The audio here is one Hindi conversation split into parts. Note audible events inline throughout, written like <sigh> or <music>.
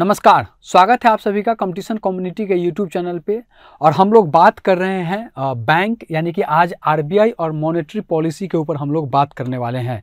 नमस्कार स्वागत है आप सभी का कंपटीशन कम्युनिटी के यूट्यूब चैनल पे और हम लोग बात कर रहे हैं बैंक यानी कि आज आरबीआई और मॉनेटरी पॉलिसी के ऊपर हम लोग बात करने वाले हैं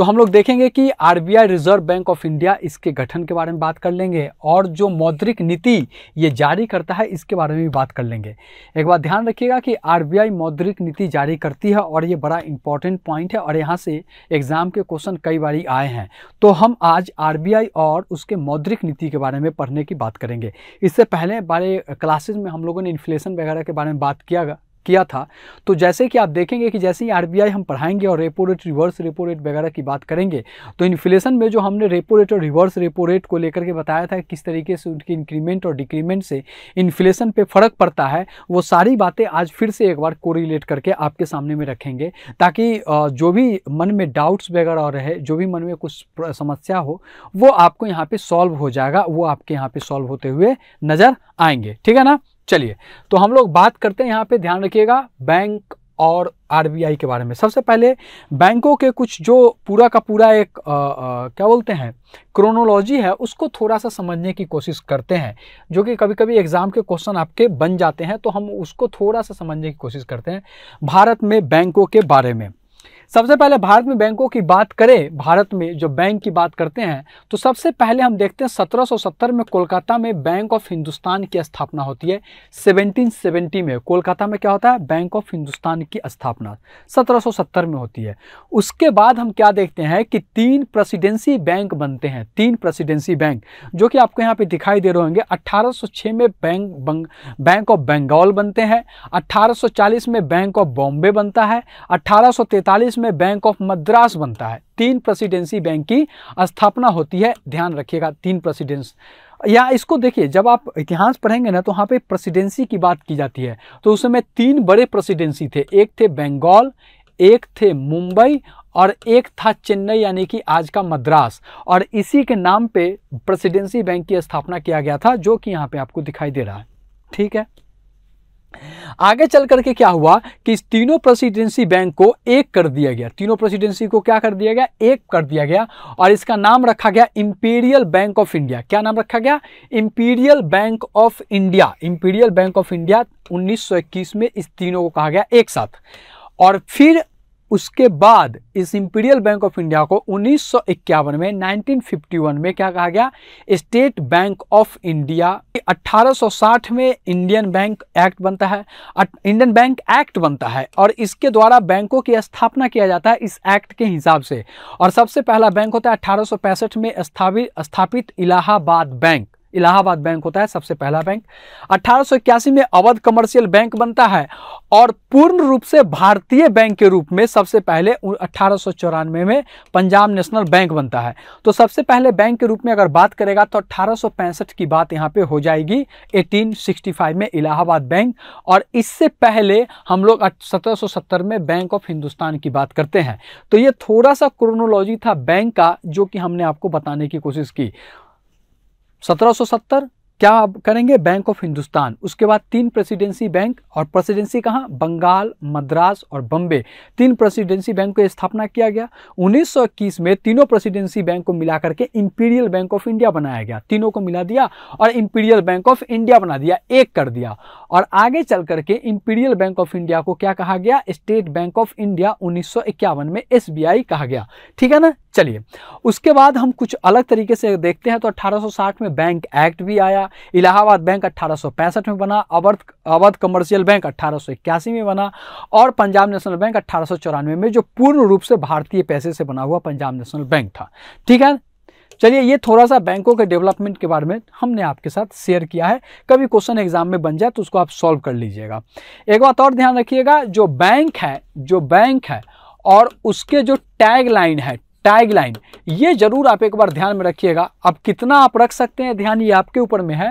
तो हम लोग देखेंगे कि R reserve bank of India इसके गठन के बारे में बात कर लेंगे और जो मौद्रिक नीति ये जारी करता है इसके बारे में भी बात कर लेंगे एक बार ध्यान रखिएगा कि आर मौद्रिक नीति जारी करती है और ये बड़ा इंपॉर्टेंट पॉइंट है और यहाँ से एग्ज़ाम के क्वेश्चन कई बार आए हैं तो हम आज आर और उसके मौद्रिक नीति के बारे में पढ़ने की बात करेंगे इससे पहले बारे क्लासेज में हम लोगों ने इन्फ्लेशन वगैरह के बारे में बात किया किया था तो जैसे कि आप देखेंगे कि जैसे ही आरबीआई हम पढ़ाएंगे और repo rate reverse repo rate वगैरह की बात करेंगे तो इन्फ्लेशन में जो हमने रेपो रेट और रिवर्स रेपो रेट को लेकर के बताया था किस तरीके से उनकी इंक्रीमेंट और डिक्रीमेंट से इन्फ्लेशन पे फ़र्क पड़ता है वो सारी बातें आज फिर से एक बार कोरिलेट करके आपके सामने में रखेंगे ताकि जो भी मन में डाउट्स वगैरह रहे जो भी मन में कुछ समस्या हो वो आपको यहाँ पर सॉल्व हो जाएगा वो आपके यहाँ पर सॉल्व होते हुए नज़र आएंगे ठीक है ना चलिए तो हम लोग बात करते हैं यहाँ पे ध्यान रखिएगा बैंक और आरबीआई के बारे में सबसे पहले बैंकों के कुछ जो पूरा का पूरा एक आ, आ, क्या बोलते हैं क्रोनोलॉजी है उसको थोड़ा सा समझने की कोशिश करते हैं जो कि कभी कभी एग्ज़ाम के क्वेश्चन आपके बन जाते हैं तो हम उसको थोड़ा सा समझने की कोशिश करते हैं भारत में बैंकों के बारे में सबसे पहले भारत में बैंकों की बात करें भारत में जो बैंक की बात करते हैं तो सबसे पहले हम देखते हैं 1770 में कोलकाता में बैंक ऑफ हिंदुस्तान की स्थापना होती है 1770 में कोलकाता में क्या होता है बैंक ऑफ हिंदुस्तान की स्थापना 1770 में होती है उसके बाद हम क्या देखते हैं कि तीन प्रेसिडेंसी बैंक बनते हैं तीन प्रेसिडेंसी बैंक जो कि आपको यहाँ पे दिखाई दे रहे होंगे अट्ठारह में बैंक बैंक ऑफ बंगाल बनते हैं अट्ठारह में बैंक ऑफ बॉम्बे बनता है अट्ठारह में बैंक ऑफ मद्रास बनता है तीन प्रेसिडेंसी बैंक की स्थापना होती है ध्यान रखिएगा तीन प्रेसिडेंस या इसको देखिए जब आप इतिहास पढ़ेंगे ना तो वहाँ पे प्रेसिडेंसी की बात की जाती है तो उस समय तीन बड़े प्रेसिडेंसी थे एक थे बंगाल एक थे मुंबई और एक था चेन्नई यानी कि आज का मद्रास और इसी के नाम पे प्रेसिडेंसी बैंक की स्थापना किया गया था जो कि यहाँ पे आपको दिखाई दे रहा है ठीक है आगे चल करके क्या हुआ कि इस तीनों प्रेसिडेंसी बैंक को एक कर दिया गया तीनों प्रेसिडेंसी को क्या कर दिया गया एक कर दिया गया और इसका नाम रखा गया इंपीरियल बैंक ऑफ इंडिया क्या नाम रखा गया imperial bank of India imperial bank of India 1921 में इस तीनों को कहा गया एक साथ और फिर उसके बाद इस इंपीरियल बैंक ऑफ इंडिया को 1951 में 1951 में क्या कहा गया स्टेट बैंक ऑफ इंडिया 1860 में इंडियन बैंक एक्ट बनता है इंडियन बैंक एक्ट बनता है और इसके द्वारा बैंकों की स्थापना किया जाता है इस एक्ट के हिसाब से और सबसे पहला बैंक होता है अठारह में स्थापित स्थापित इलाहाबाद बैंक इलाहाबाद बैंक होता है सबसे पहला बैंक अठारह में अवध कमर्शियल बैंक बनता है और पूर्ण रूप से भारतीय बैंक के रूप में सबसे पहले अठारह में पंजाब नेशनल बैंक बनता है तो सबसे पहले बैंक के रूप में अगर बात करेगा तो अठारह की बात यहाँ पे हो जाएगी 1865 में इलाहाबाद बैंक और इससे पहले हम लोग सत्रह में बैंक ऑफ हिंदुस्तान की बात करते हैं तो ये थोड़ा सा क्रोनोलॉजी था बैंक का जो कि हमने आपको बताने की कोशिश की 1770 क्या आप करेंगे बैंक ऑफ हिंदुस्तान उसके बाद तीन प्रेसिडेंसी बैंक और प्रेसिडेंसी कहाँ बंगाल मद्रास और बम्बे तीन प्रेसिडेंसी बैंक को स्थापना किया गया 1921 में तीनों प्रेसिडेंसी बैंक को मिलाकर के इंपीरियल बैंक ऑफ इंडिया बनाया गया तीनों को मिला दिया और इंपीरियल बैंक ऑफ इंडिया बना दिया एक कर दिया और आगे चल करके इंपीरियल बैंक ऑफ इंडिया को क्या कहा गया स्टेट बैंक ऑफ इंडिया उन्नीस में एस कहा गया ठीक है ना चलिए उसके बाद हम कुछ अलग तरीके से देखते हैं तो 1860 में बैंक एक्ट भी आया इलाहाबाद बैंक अट्ठारह में बना अवध अवध कमर्शियल बैंक अट्ठारह में बना और पंजाब नेशनल बैंक अट्ठारह में जो पूर्ण रूप से भारतीय पैसे से बना हुआ पंजाब नेशनल बैंक था ठीक है चलिए ये थोड़ा सा बैंकों के डेवलपमेंट के बारे में हमने आपके साथ शेयर किया है कभी क्वेश्चन एग्जाम में बन जाए तो उसको आप सॉल्व कर लीजिएगा एक बात और ध्यान रखिएगा जो बैंक है जो बैंक है और उसके जो टैग लाइन है टैगलाइन ये जरूर आप एक बार ध्यान में रखिएगा अब कितना आप रख सकते हैं ध्यान ये आपके ऊपर में है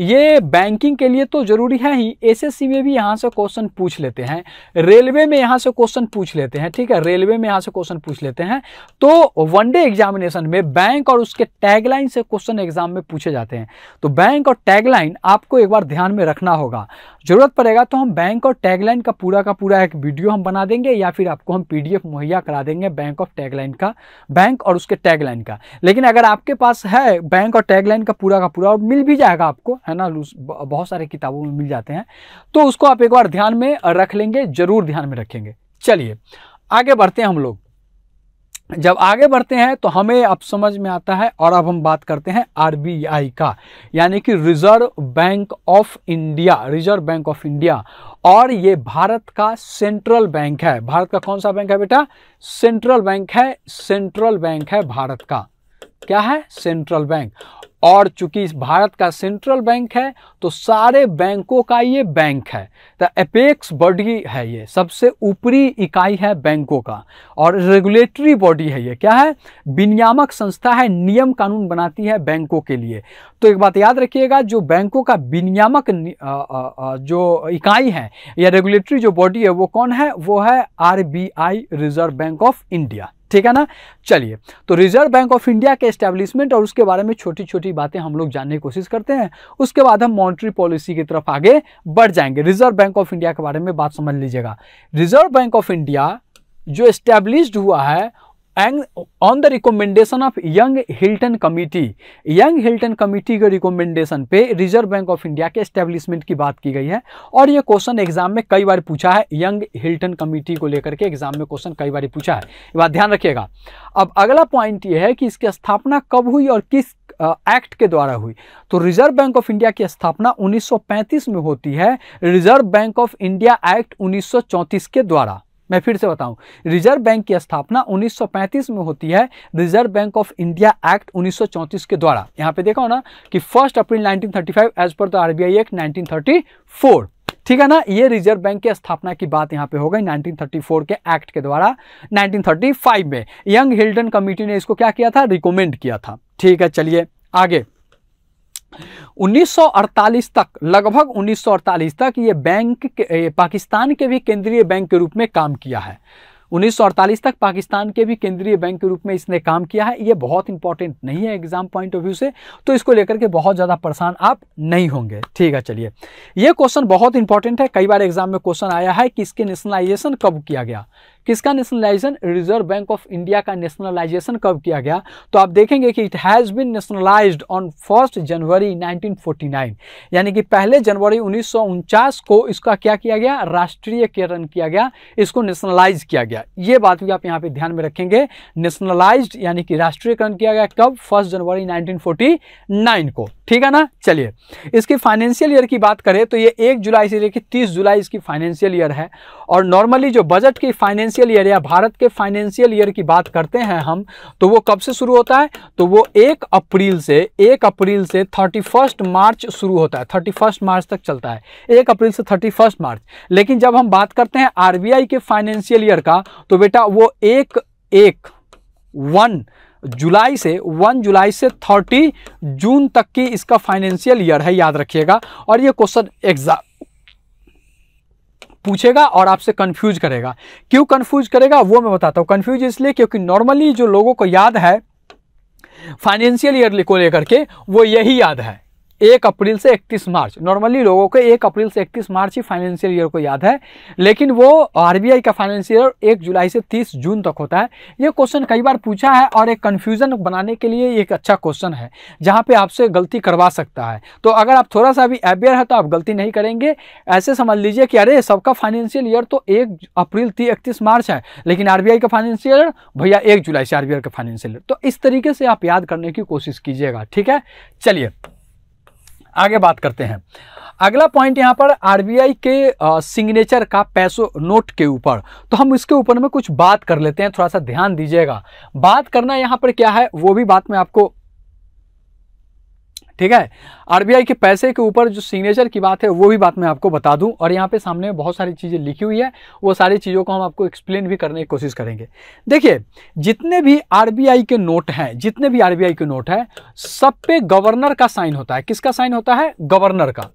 ये बैंकिंग के लिए तो ज़रूरी है ही एसएससी में भी यहाँ से क्वेश्चन पूछ लेते हैं रेलवे में यहाँ से क्वेश्चन पूछ लेते हैं ठीक है रेलवे में यहाँ से क्वेश्चन पूछ लेते हैं तो वनडे एग्जामिनेशन में बैंक और उसके टैगलाइन से क्वेश्चन एग्जाम में पूछे जाते हैं तो बैंक और टैगलाइन आपको एक बार ध्यान में रखना होगा ज़रूरत पड़ेगा तो हम बैंक और टैगलाइन का पूरा का पूरा एक वीडियो हम बना देंगे या फिर आपको हम पी मुहैया करा देंगे बैंक ऑफ टैगलाइन का बैंक और उसके टैगलाइन का लेकिन अगर आपके पास है बैंक और टैगलाइन का पूरा का पूरा और मिल भी जाएगा आपको है ना बहुत सारे किताबों में मिल जाते हैं तो उसको आप एक बार ध्यान में रख लेंगे ज़रूर ध्यान में रखेंगे चलिए आगे बढ़ते हैं हम लोग जब आगे बढ़ते हैं तो हमें अब समझ में आता है और अब हम बात करते हैं आरबीआई का यानी कि reserve bank of India reserve bank of India और ये भारत का सेंट्रल बैंक है भारत का कौन सा बैंक है बेटा सेंट्रल बैंक है सेंट्रल बैंक है भारत का क्या है सेंट्रल बैंक और चूंकि भारत का सेंट्रल बैंक है तो सारे बैंकों का ये बैंक है तो एपेक्स बॉडी है ये सबसे ऊपरी इकाई है बैंकों का और रेगुलेटरी बॉडी है ये क्या है विनियामक संस्था है नियम कानून बनाती है बैंकों के लिए तो एक बात याद रखिएगा जो बैंकों का विनियामक जो इकाई है या रेगुलेटरी जो बॉडी है वो कौन है वो है R reserve bank of India ठीक है ना चलिए तो रिजर्व बैंक ऑफ इंडिया के एस्टेब्लिशमेंट और उसके बारे में छोटी छोटी बातें हम लोग जानने की कोशिश करते हैं उसके बाद हम मॉनिटरी पॉलिसी की तरफ आगे बढ़ जाएंगे रिजर्व बैंक ऑफ इंडिया के बारे में बात समझ लीजिएगा रिजर्व बैंक ऑफ इंडिया जो एस्टेब्लिश हुआ है and on the recommendation of Young Hilton committee Young Hilton committee के रिकमेंडेशन पे रिजर्व बैंक ऑफ इंडिया के एस्टेब्लिशमेंट की बात की गई है और ये क्वेश्चन एग्जाम में कई बार पूछा है यंग हिल्टन कमिटी को लेकर के एग्जाम में क्वेश्चन कई बार पूछा है ये बात ध्यान रखिएगा अब अगला पॉइंट ये है कि इसकी स्थापना कब हुई और किस एक्ट के द्वारा हुई तो रिजर्व बैंक ऑफ इंडिया की स्थापना 1935 में होती है reserve bank of India act 1934 के द्वारा मैं फिर से बताऊं रिजर्व बैंक की स्थापना 1935 में होती है reserve bank of India act 1934 के द्वारा यहाँ पे देखा हो ना कि first April 1935 as per the RBI act 1934 ठीक है ना ये रिजर्व बैंक की स्थापना की बात यहाँ पे हो गई 1934 के एक्ट के द्वारा 1935 में यंग हिल्डन कमिटी ने इसको क्या किया था रिकमेंड किया था ठीक है चलिए आगे 1948 तक लगभग 1948 तक ये बैंक के, पाकिस्तान के भी केंद्रीय बैंक के रूप में काम किया है 1948 तक पाकिस्तान के भी केंद्रीय बैंक के रूप में इसने काम किया है ये बहुत इंपॉर्टेंट नहीं है एग्जाम पॉइंट ऑफ व्यू से तो इसको लेकर के बहुत ज़्यादा परेशान आप नहीं होंगे ठीक है चलिए ये क्वेश्चन बहुत इंपॉर्टेंट है कई बार एग्जाम में क्वेश्चन आया है कि इसके नेशनलाइजेशन कब किया गया किसका nationalisation reserve bank of India का नेशनलाइजेशन कब किया गया तो आप देखेंगे कि it has been nationalise on first January 1949 यानी कि पहले जनवरी उन्नीस को इसका क्या किया गया राष्ट्रीयकरण किया गया इसको नेशनलाइज किया गया ये बात भी आप यहाँ पे ध्यान में रखेंगे नेशनलाइज यानी कि राष्ट्रीयकरण किया गया कब फर्स्ट जनवरी नाइनटीन को ठीक है ना चलिए इसकी फाइनेंशियल ईयर की बात करें तो ये एक जुलाई से लेकर तीस जुलाई इसकी फाइनेंशियल ईयर है और नॉर्मली जो बजट की फाइनेंस फाइनेंशियल ईयर या भारत के फाइनेंशियल ईयर की बात करते हैं हम तो वो कब से शुरू होता है तो वो एक अप्रैल से एक अप्रैल से थर्टी फर्स्ट मार्च शुरू होता है थर्टी फर्स्ट मार्च तक चलता है एक अप्रैल से थर्टी फर्स्ट मार्च लेकिन जब हम बात करते हैं आर के फाइनेंशियल ईयर का तो बेटा वो एक एक वन जुलाई से वन जुलाई से थर्टी जून तक की इसका फाइनेंशियल ईयर है याद रखिएगा और ये क्वेश्चन एग्जाम पूछेगा और आपसे कंफ्यूज करेगा क्यों कंफ्यूज करेगा वो मैं बताता हूँ कंफ्यूज इसलिए क्योंकि नॉर्मली जो लोगों को याद है फाइनेंशियल ईयरली को लेकर के वो यही याद है एक अप्रैल से इकतीस मार्च नॉर्मली लोगों को एक अप्रैल से इकतीस मार्च ही फाइनेंशियल ईयर को याद है लेकिन वो आरबीआई का फाइनेंशियल ईयर एक जुलाई से तीस जून तक होता है ये क्वेश्चन कई बार पूछा है और एक कन्फ्यूजन बनाने के लिए एक अच्छा क्वेश्चन है जहाँ पर आपसे गलती करवा सकता है तो अगर आप थोड़ा सा भी अवेयर है तो आप गलती नहीं करेंगे ऐसे समझ लीजिए कि अरे सबका फाइनेंशियल ईयर तो एक अप्रैल थी इकतीस मार्च है लेकिन आरबीआई का फाइनेंशियल ईयर भैया एक जुलाई से आरबीआई का फाइनेंशियल ईयर तो इस तरीके से आप याद करने की कोशिश कीजिएगा ठीक है चलिए आगे बात करते हैं अगला पॉइंट यहाँ पर आरबीआई के सिग्नेचर का पैसो नोट के ऊपर तो हम इसके ऊपर में कुछ बात कर लेते हैं थोड़ा सा ध्यान दीजिएगा बात करना यहाँ पर क्या है वो भी बात मैं आपको ठीक है आरबीआई के पैसे के ऊपर जो सिग्नेचर की बात है वो भी बात मैं आपको बता दूं और यहाँ पे सामने बहुत सारी चीज़ें लिखी हुई है वो सारी चीज़ों को हम आपको एक्सप्लेन भी करने की कोशिश करेंगे देखिए जितने भी आरबीआई के नोट हैं जितने भी आरबीआई के नोट हैं सब पे गवर्नर का साइन होता है किसका साइन होता है गवर्नर का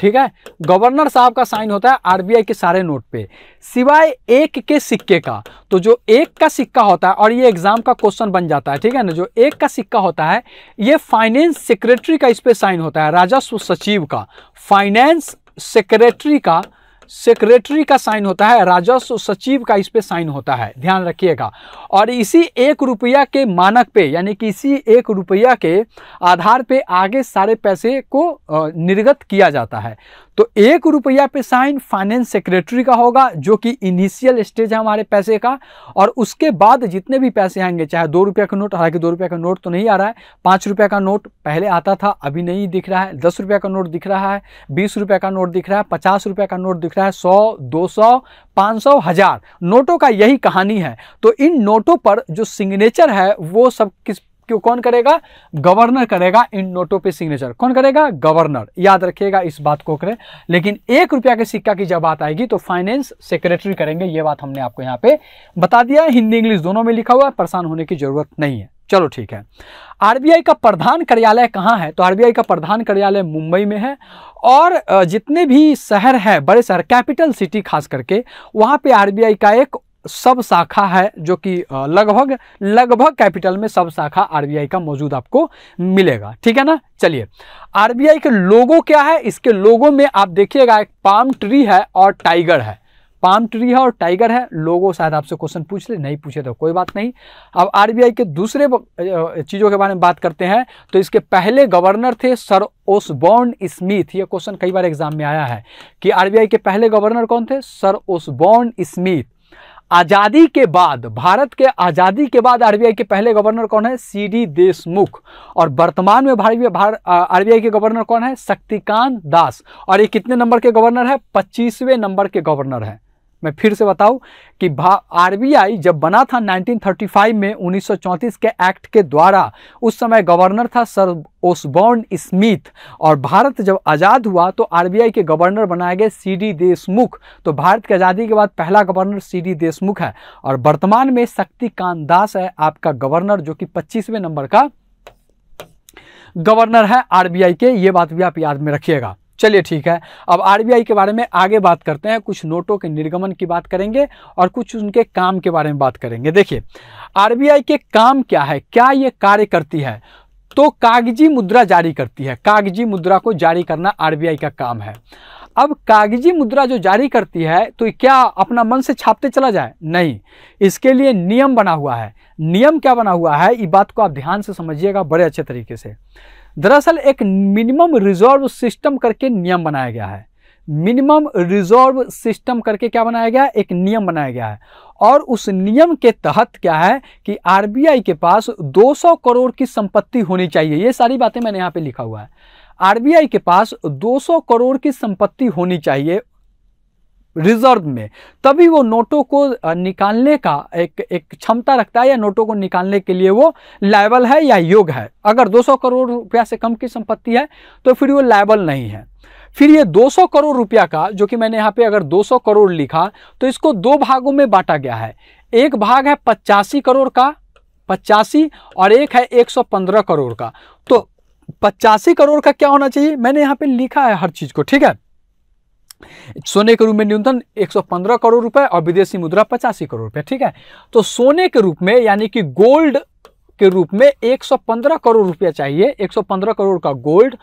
ठीक है गवर्नर साहब का साइन होता है आरबीआई के सारे नोट पे सिवाय एक के सिक्के का तो जो एक का सिक्का होता है और ये एग्जाम का क्वेश्चन बन जाता है ठीक है ना जो एक का सिक्का होता है ये फाइनेंस सेक्रेटरी का इस पर साइन होता है राजस्व सचिव का फाइनेंस सेक्रेटरी का सेक्रेटरी का साइन होता है राजस्व सचिव का इस पे साइन होता है ध्यान रखिएगा और इसी एक रुपया के मानक पे यानी कि इसी एक रुपया के आधार पे आगे सारे पैसे को निर्गत किया जाता है तो एक रुपया पे साइन फाइनेंस सेक्रेटरी का होगा जो कि इनिशियल स्टेज है हमारे पैसे का और उसके बाद जितने भी पैसे आएंगे चाहे दो रुपया का नोट हालांकि दो रुपया का नोट तो नहीं आ रहा है पांच रुपया का नोट पहले आता था अभी नहीं दिख रहा है दस रुपया का नोट दिख रहा है बीस रुपया का नोट दिख रहा है पचास रुपया का नोट दिख रहा है सौ दो सौ पांच सौ हज़ार नोटों का यही कहानी है तो इन नोटों पर जो सिग्नेचर है वो सब किस क्यों कौन करेगा गवर्नर करेगा इन नोटों पे सिग्नेचर कौन करेगा गवर्नर याद रखिएगा इस बात को करें लेकिन एक रुपया के सिक्का की जब बात आएगी तो फाइनेंस सेक्रेटरी करेंगे ये बात हमने आपको यहाँ पे बता दिया हिंदी इंग्लिश दोनों में लिखा हुआ है परेशान होने की जरूरत नहीं है चलो ठीक है आरबीआई का प्रधान कार्यालय कहाँ है तो आरबीआई का प्रधान कार्यालय मुंबई में है और जितने भी शहर है बड़े शहर कैपिटल सिटी खास करके वहाँ पे आरबीआई का एक सब शाखा है जो कि लगभग लगभग कैपिटल में सब शाखा आरबीआई का मौजूद आपको मिलेगा ठीक है ना चलिए आरबीआई के लोगो क्या है इसके लोगो में आप देखिएगा एक पाम ट्री है और टाइगर है पाम ट्री है और टाइगर है लोगो शायद आपसे क्वेश्चन पूछ ले नहीं पूछे तो कोई बात नहीं अब आरबीआई के दूसरे चीज़ों के बारे में बात करते हैं तो इसके पहले गवर्नर थे सर ओसबॉर्न स्मिथ ये क्वेश्चन कई बार एग्जाम में आया है कि आरबीआई के पहले गवर्नर कौन थे सर ओसबॉर्न स्मिथ आज़ादी के बाद भारत के आज़ादी के बाद आरबीआई के पहले गवर्नर कौन है सी डी देशमुख और वर्तमान में भारत आरबीआई के गवर्नर कौन है शक्तिकांत दास और ये कितने नंबर के गवर्नर है पच्चीसवें नंबर के गवर्नर हैं मैं फिर से बताऊं कि आरबीआई जब बना था 1935 में 1934 के एक्ट के द्वारा उस समय गवर्नर था सर ओसबॉर्न स्मिथ और भारत जब आज़ाद हुआ तो आरबीआई के गवर्नर बनाए गए सी डी देशमुख तो भारत की आज़ादी के बाद पहला गवर्नर सी डी देशमुख है और वर्तमान में शक्तिकांत दास है आपका गवर्नर जो कि पच्चीसवें नंबर का गवर्नर है आरबीआई के ये बात भी आप याद में रखिएगा चलिए ठीक है अब आरबीआई के बारे में आगे बात करते हैं कुछ नोटों के निर्गमन की बात करेंगे और कुछ उनके काम के बारे में बात करेंगे देखिए आरबीआई के काम क्या है क्या ये कार्य करती है तो कागजी मुद्रा जारी करती है कागजी मुद्रा को जारी करना आरबीआई का काम है अब कागजी मुद्रा जो जारी करती है तो क्या अपना मन से छापते चला जाए नहीं इसके लिए नियम बना हुआ है नियम क्या बना हुआ है ये बात को आप ध्यान से समझिएगा बड़े अच्छे तरीके से दरअसल एक मिनिमम रिजर्व सिस्टम करके नियम बनाया गया है मिनिमम रिजर्व सिस्टम करके क्या बनाया गया है एक नियम बनाया गया है और उस नियम के तहत क्या है कि आरबीआई के पास 200 करोड़ की संपत्ति होनी चाहिए ये सारी बातें मैंने यहाँ पे लिखा हुआ है आरबीआई के पास 200 करोड़ की संपत्ति होनी चाहिए रिजर्व में तभी वो नोटों को निकालने का एक एक क्षमता रखता है या नोटों को निकालने के लिए वो लाइबल है या योग है अगर 200 करोड़ रुपया से कम की संपत्ति है तो फिर वो लाइबल नहीं है फिर ये 200 करोड़ रुपया का जो कि मैंने यहाँ पे अगर 200 करोड़ लिखा तो इसको दो भागों में बांटा गया है एक भाग है पचासी करोड़ का पचासी और एक है एक करोड़ का तो पचासी करोड़ का क्या होना चाहिए मैंने यहाँ पे लिखा है हर चीज़ को ठीक है सोने के रूप में न्यूनतम 115 करोड़ रुपए और विदेशी मुद्रा पचासी करोड़ रुपए ठीक है तो सोने के रूप में यानी कि गोल्ड के रूप में 115 करोड़ रुपया चाहिए 115 करोड़ का गोल्ड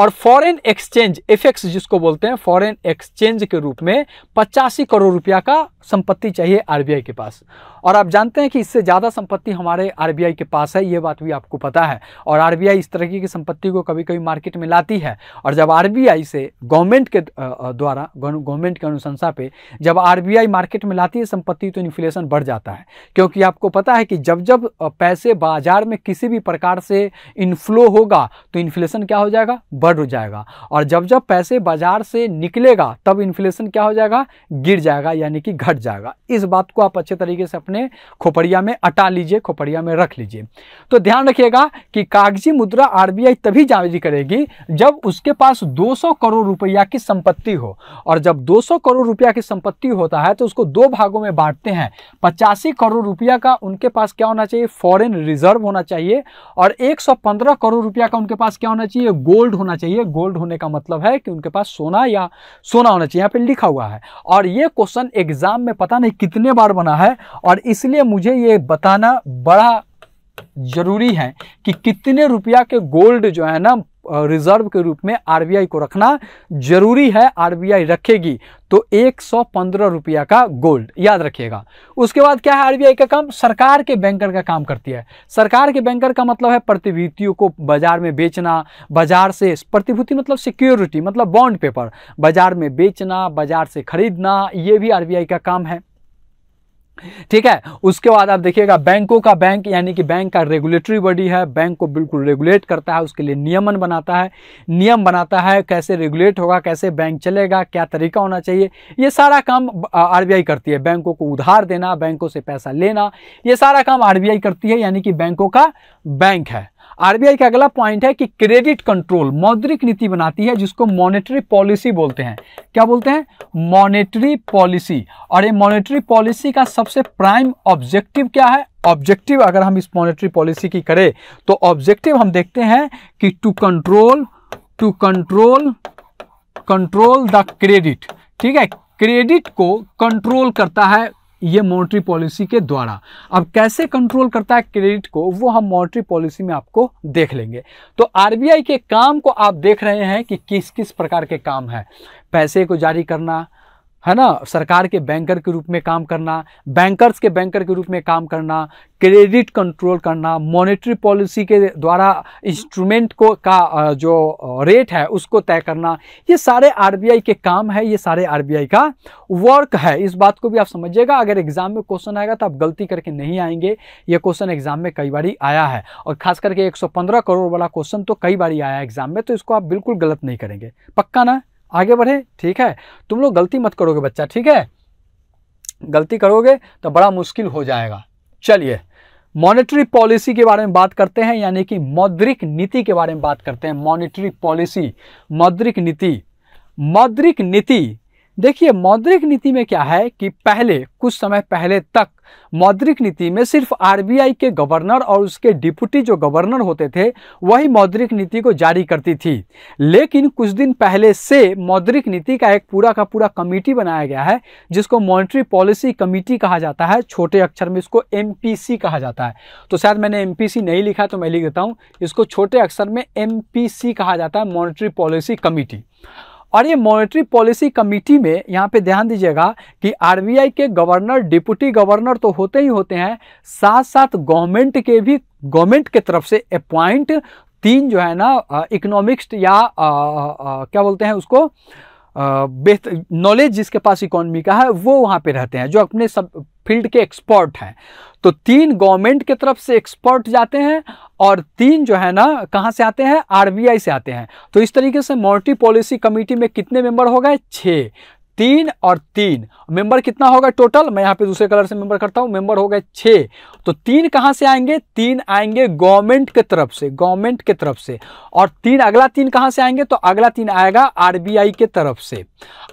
और फॉरेन एक्सचेंज इफेक्ट जिसको बोलते हैं फॉरेन एक्सचेंज के रूप में पचासी करोड़ रुपया का संपत्ति चाहिए आरबीआई के पास और आप जानते हैं कि इससे ज़्यादा संपत्ति हमारे आरबीआई के पास है ये बात भी आपको पता है और आरबीआई इस तरह की संपत्ति को कभी कभी मार्केट में लाती है और जब आरबीआई से गवर्नमेंट के द्वारा गवर्नमेंट के अनुशंसा पे जब आरबीआई मार्केट में लाती है संपत्ति तो इन्फ्लेशन बढ़ जाता है क्योंकि आपको पता है कि जब जब पैसे बाजार में किसी भी प्रकार से इनफ्लो होगा तो इन्फ्लेशन क्या हो जाएगा बढ़ जाएगा और जब जब पैसे बाजार से निकलेगा तब इन्फ्लेशन क्या हो जाएगा गिर जाएगा यानी कि घट जाएगा इस बात को आप अच्छे तरीके से अपने खोपड़िया में अटा लीजिए खोपड़िया में रख लीजिए तो ध्यान रखिएगा कि कागजी मुद्रा आरबीआई तभी जारी करेगी जब उसके पास 200 करोड़ रुपया की संपत्ति हो और जब 200 करोड़ रुपया की संपत्ति होता है तो उसको दो भागों में बांटते हैं पचासी करोड़ रुपया का उनके पास क्या होना चाहिए फॉरेन रिजर्व होना चाहिए और 115 करोड़ रुपया का उनके पास क्या होना चाहिए गोल्ड होना होना चाहिए गोल्ड होने का मतलब है कि उनके पास सोना या सोना होना चाहिए यहाँ पे लिखा हुआ है और ये क्वेश्चन एग्जाम में पता नहीं कितने बार बना है और इसलिए मुझे ये बताना बड़ा जरूरी है कि कितने रुपया के गोल्ड जो है ना रिजर्व के रूप में आरबीआई को रखना जरूरी है आरबीआई रखेगी तो एक सौ पंद्रह रुपया का गोल्ड याद रखिएगा उसके बाद क्या है आरबीआई का काम सरकार के बैंकर का काम करती है सरकार के बैंकर का मतलब है प्रतिभूतियों को बाजार में बेचना बाजार से प्रतिभूति मतलब सिक्योरिटी मतलब बॉन्ड पेपर बाजार में बेचना बाजार से खरीदना ये भी आरबीआई का काम है ठीक है उसके बाद आप देखिएगा बैंकों का बैंक यानी कि बैंक का रेगुलेटरी बॉडी है बैंक को बिल्कुल रेगुलेट करता है उसके लिए नियमन बनाता है नियम बनाता है कैसे रेगुलेट होगा कैसे बैंक चलेगा क्या तरीका होना चाहिए ये सारा काम आरबीआई करती है बैंकों को उधार देना बैंकों से पैसा लेना ये सारा काम आरबीआई करती है यानी कि बैंकों का बैंक है आरबीआई का अगला पॉइंट है कि क्रेडिट कंट्रोल मौद्रिक नीति बनाती है जिसको मॉनेटरी पॉलिसी बोलते हैं क्या बोलते हैं मॉनेटरी पॉलिसी और ये मॉनेटरी पॉलिसी का सबसे प्राइम ऑब्जेक्टिव क्या है ऑब्जेक्टिव अगर हम इस मॉनेटरी पॉलिसी की करें तो ऑब्जेक्टिव हम देखते हैं कि to control to control control the credit ठीक है क्रेडिट को कंट्रोल करता है ये मॉनिटरी पॉलिसी के द्वारा अब कैसे कंट्रोल करता है क्रेडिट को वो हम मॉनिटरी पॉलिसी में आपको देख लेंगे तो आरबीआई के काम को आप देख रहे हैं कि किस किस प्रकार के काम है पैसे को जारी करना है ना सरकार के बैंकर के रूप में काम करना बैंकर्स के बैंकर के रूप में काम करना क्रेडिट कंट्रोल करना मॉनेटरी पॉलिसी के द्वारा इंस्ट्रूमेंट को का जो रेट है उसको तय करना ये सारे आरबीआई के काम है ये सारे आरबीआई का वर्क है इस बात को भी आप समझिएगा अगर एग्जाम में क्वेश्चन आएगा तो आप गलती करके नहीं आएंगे ये क्वेश्चन एग्जाम में कई बार आया है और खास करके एक करोड़ वाला क्वेश्चन तो कई बार आया है एग्जाम में तो इसको आप बिल्कुल गलत नहीं करेंगे पक्का ना आगे बढ़े ठीक है तुम लोग गलती मत करोगे बच्चा ठीक है गलती करोगे तो बड़ा मुश्किल हो जाएगा चलिए मॉनेटरी पॉलिसी के बारे में बात करते हैं यानी कि मौद्रिक नीति के बारे में बात करते हैं मॉनेटरी पॉलिसी मौद्रिक नीति मौद्रिक नीति देखिए मौद्रिक नीति में क्या है कि पहले कुछ समय पहले तक मौद्रिक नीति में सिर्फ आरबीआई के गवर्नर और उसके डिप्टी जो गवर्नर होते थे वही मौद्रिक नीति को जारी करती थी लेकिन कुछ दिन पहले से मौद्रिक नीति का एक पूरा का पूरा कमेटी बनाया गया है जिसको मॉनेटरी पॉलिसी कमेटी कहा जाता है छोटे अक्षर में इसको एम कहा जाता है तो शायद मैंने एम नहीं लिखा तो मैं लिख देता हूँ इसको छोटे अक्षर में एम कहा जाता है मॉनिटरी पॉलिसी कमेटी और ये मॉनेटरी पॉलिसी कमेटी में यहाँ पे ध्यान दीजिएगा कि आरबीआई के गवर्नर डिप्टी गवर्नर तो होते ही होते हैं साथ साथ गवर्नमेंट के भी गवर्नमेंट के तरफ से अपॉइंट तीन जो है ना इकोनॉमिक्स या आ, आ, क्या बोलते हैं उसको बेहतर नॉलेज जिसके पास इकोनॉमी का है वो वहाँ पे रहते हैं जो अपने सब फील्ड के एक्सपर्ट हैं तो तीन गवर्नमेंट के तरफ से एक्सपर्ट जाते हैं और तीन जो है ना कहाँ से आते हैं आरबीआई से आते हैं तो इस तरीके से मॉनिटरी पॉलिसी कमेटी में कितने मेंबर हो गए छः तीन और तीन मेंबर कितना होगा टोटल मैं यहाँ पे दूसरे कलर से मेंबर करता हूँ मेंबर हो गए छः तो तीन कहाँ से आएंगे तीन आएंगे गवर्नमेंट के तरफ से गवर्नमेंट के तरफ से और तीन अगला तीन कहाँ से आएंगे तो अगला तीन आएगा आरबीआई के तरफ से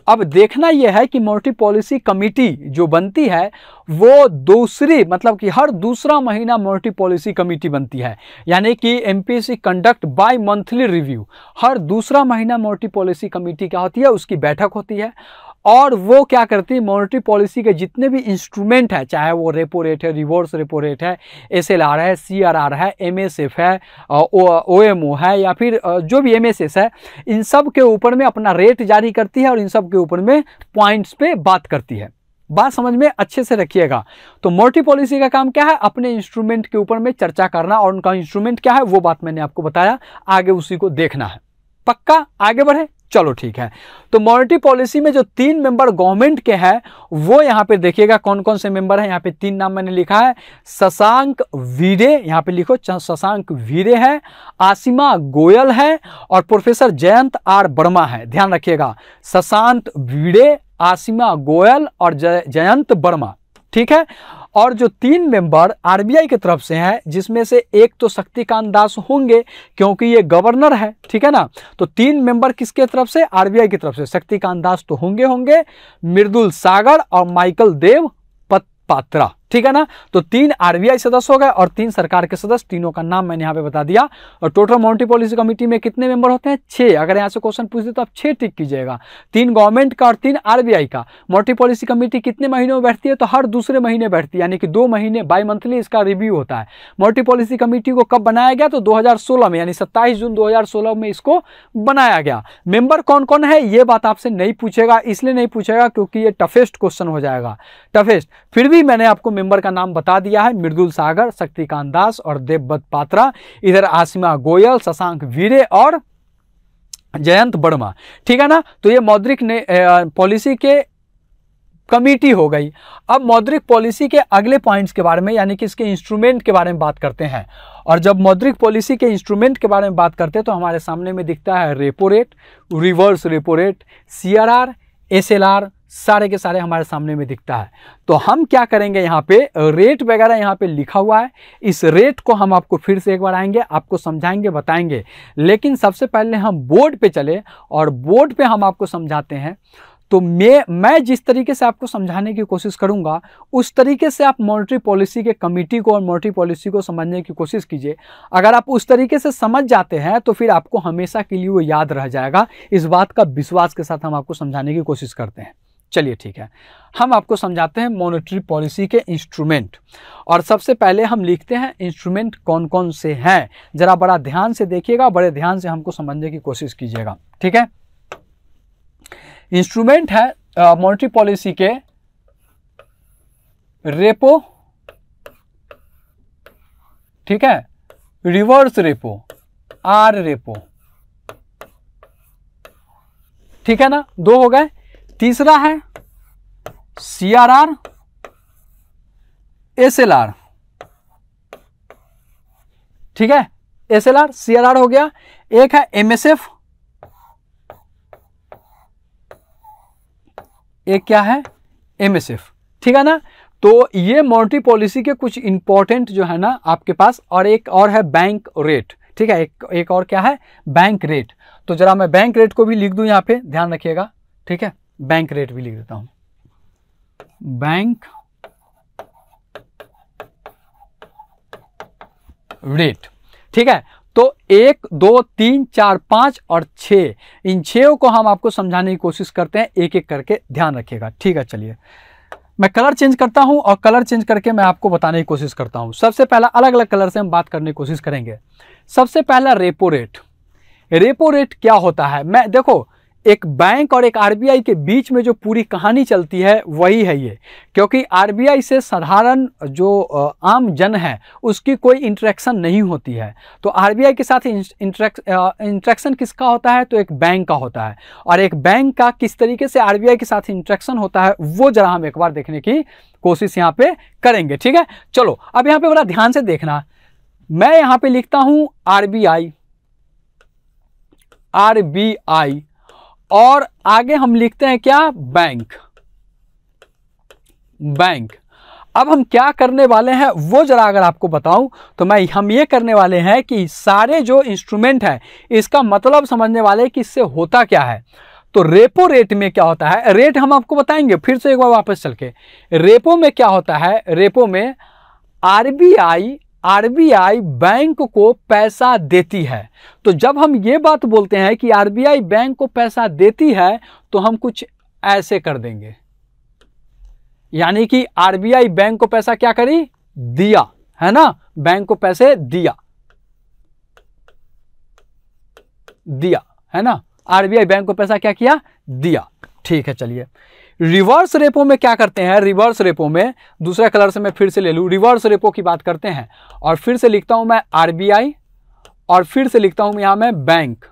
अब देखना यह है कि मोनिटरी पॉलिसी कमेटी जो बनती है वो दूसरी मतलब कि हर दूसरा महीना मोनिटरी पॉलिसी कमेटी बनती है यानी कि M conduct bimonthly review हर दूसरा महीना मोनिटरी पॉलिसी कमेटी क्या होती है उसकी बैठक होती है और वो क्या करती है मॉनेटरी पॉलिसी के जितने भी इंस्ट्रूमेंट है चाहे वो रेपो रेट है रिवर्स रेपो रेट है एस एल आर है सी आर आर है एम एस एफ है ओ एम ओ है या फिर जो भी एम एस एस है इन सब के ऊपर में अपना रेट जारी करती है और इन सब के ऊपर में पॉइंट्स पे बात करती है बात समझ में अच्छे से रखिएगा तो मोटी पॉलिसी का काम क्या है अपने इंस्ट्रूमेंट के ऊपर में चर्चा करना और उनका इंस्ट्रूमेंट क्या है वो बात मैंने आपको बताया आगे उसी को देखना है पक्का आगे बढ़े चलो ठीक है तो मॉनिटरी पॉलिसी में जो तीन मेंबर गवर्नमेंट के हैं वो यहाँ पे देखिएगा कौन कौन से मेंबर हैं यहाँ पे तीन नाम मैंने लिखा है शशांक वीरे यहाँ पे लिखो शशांक वीरे है आसिमा गोयल है और प्रोफेसर जयंत आर वर्मा है ध्यान रखिएगा शशांत वीरे आसिमा गोयल और जयंत वर्मा ठीक है और जो तीन मेंबर आरबीआई की तरफ से हैं जिसमें से एक तो शक्तिकांत दास होंगे क्योंकि ये गवर्नर है ठीक है ना तो तीन मेंबर किसके तरफ से आरबीआई की तरफ से शक्तिकांत दास तो होंगे होंगे मृदुल सागर और माइकल देव पात्रा ठीक है ना तो तीन आरबीआई सदस्य हो गए और तीन सरकार के सदस्य तीनों का नाम मैंने यहाँ पे बता दिया और टोटल मॉनिटरी पॉलिसी कमेटी में कितने मेंबर होते हैं छः अगर यहाँ से क्वेश्चन पूछ दे तो आप छः टिक कीजिएगा तीन गवर्नमेंट का और तीन आरबीआई का मॉनिटरी पॉलिसी कमेटी कितने महीनों में बैठती है तो हर दूसरे महीने बैठती है यानी कि दो महीने बाई मंथली इसका रिव्यू होता है मॉनिटरी पॉलिसी कमेटी को कब बनाया गया तो दो में यानी सत्ताईस जून दो में इसको बनाया गया मेंबर कौन कौन है ये बात आपसे नहीं पूछेगा इसलिए नहीं पूछेगा क्योंकि ये टफेस्ट क्वेश्चन हो जाएगा टफेस्ट फिर भी मैंने आपको मेंबर का नाम बता दिया है मृदुल सागर शक्तिकांत दास और देवव्रत पात्रा इधर आसिमा गोयल शशांक वीरे और जयंत वर्मा ठीक है ना तो ये मौद्रिक ने पॉलिसी के कमिटी हो गई अब मौद्रिक पॉलिसी के अगले पॉइंट्स के बारे में यानी कि इसके इंस्ट्रूमेंट के बारे में बात करते हैं और जब मौद्रिक पॉलिसी के इंस्ट्रूमेंट के बारे में बात करते हैं तो हमारे सामने में दिखता है repo rate reverse repo rate C S L R सारे के सारे हमारे सामने में दिखता है तो हम क्या करेंगे यहाँ पे रेट वगैरह यहाँ पे लिखा हुआ है इस रेट को हम आपको फिर से एक बार आएंगे आपको समझाएंगे बताएंगे लेकिन सबसे पहले हम बोर्ड पे चले और बोर्ड पे हम आपको समझाते हैं तो मैं मैं जिस तरीके से आपको समझाने की कोशिश करूंगा उस तरीके से आप मॉनिटरी पॉलिसी के कमिटी को और मॉनिटरी पॉलिसी को समझने की कोशिश कीजिए अगर आप उस तरीके से समझ जाते हैं तो फिर आपको हमेशा के लिए वो याद रह जाएगा इस बात का विश्वास के साथ हम आपको समझाने की कोशिश करते हैं चलिए ठीक है हम आपको समझाते हैं मॉनेटरी पॉलिसी के इंस्ट्रूमेंट और सबसे पहले हम लिखते हैं इंस्ट्रूमेंट कौन कौन से हैं ज़रा बड़ा ध्यान से देखिएगा बड़े ध्यान से हमको समझने की कोशिश कीजिएगा ठीक है इंस्ट्रूमेंट है मॉनिटरी पॉलिसी के रेपो ठीक है रिवर्स रेपो आर रेपो ठीक है ना दो हो गए तीसरा है C R R S L R ठीक है S L R C R R हो गया एक है एमएसएफ एस एक क्या है एम ठीक है ना तो ये मॉनिटरी पॉलिसी के कुछ इंपॉर्टेंट जो है ना आपके पास और एक और है बैंक रेट ठीक है एक एक और क्या है बैंक रेट तो जरा मैं बैंक रेट को भी लिख दूं यहां पे ध्यान रखिएगा ठीक है बैंक रेट भी लिख देता हूं बैंक रेट ठीक है तो एक दो तीन चार पांच और छ इन छे को हम आपको समझाने की कोशिश करते हैं एक एक करके ध्यान रखिएगा ठीक है चलिए मैं कलर चेंज करता हूं और कलर चेंज करके मैं आपको बताने की कोशिश करता हूं सबसे पहला अलग अलग कलर से हम बात करने की कोशिश करेंगे सबसे पहला रेपो रेट रेपो रेट क्या होता है मैं देखो एक बैंक और एक आरबीआई के बीच में जो पूरी कहानी चलती है वही है ये क्योंकि आरबीआई से साधारण जो आम जन है उसकी कोई इंटरेक्शन नहीं होती है तो आरबीआई के साथ इंटरेक्शन किसका होता है तो एक बैंक का होता है और एक बैंक का किस तरीके से आरबीआई के साथ इंटरेक्शन होता है वो ज़रा हम एक बार देखने की कोशिश यहाँ पर करेंगे ठीक है चलो अब यहाँ पर बड़ा ध्यान से देखना मैं यहाँ पर लिखता हूँ आर आर बी आई और आगे हम लिखते हैं क्या बैंक बैंक अब हम क्या करने वाले हैं वो ज़रा अगर आपको बताऊं तो मैं हम ये करने वाले हैं कि सारे जो इंस्ट्रूमेंट है इसका मतलब समझने वाले कि इससे होता क्या है तो रेपो रेट में क्या होता है रेट हम आपको बताएंगे फिर से एक बार वापस चल के रेपो में क्या होता है रेपो में आरबीआई आरबीआई बैंक को पैसा देती है तो जब हम ये बात बोलते हैं कि आरबीआई बैंक को पैसा देती है तो हम कुछ ऐसे कर देंगे यानी कि आरबीआई बैंक को पैसा क्या करी दिया है ना बैंक को पैसे दिया दिया है ना आरबीआई बैंक को पैसा क्या किया दिया ठीक है चलिए रिवर्स रेपो में क्या करते हैं रिवर्स रेपो में दूसरे कलर से मैं फिर से ले लूँ रिवर्स रेपो की बात करते हैं और फिर से लिखता हूँ मैं आरबीआई और फिर से लिखता हूँ यहाँ मैं बैंक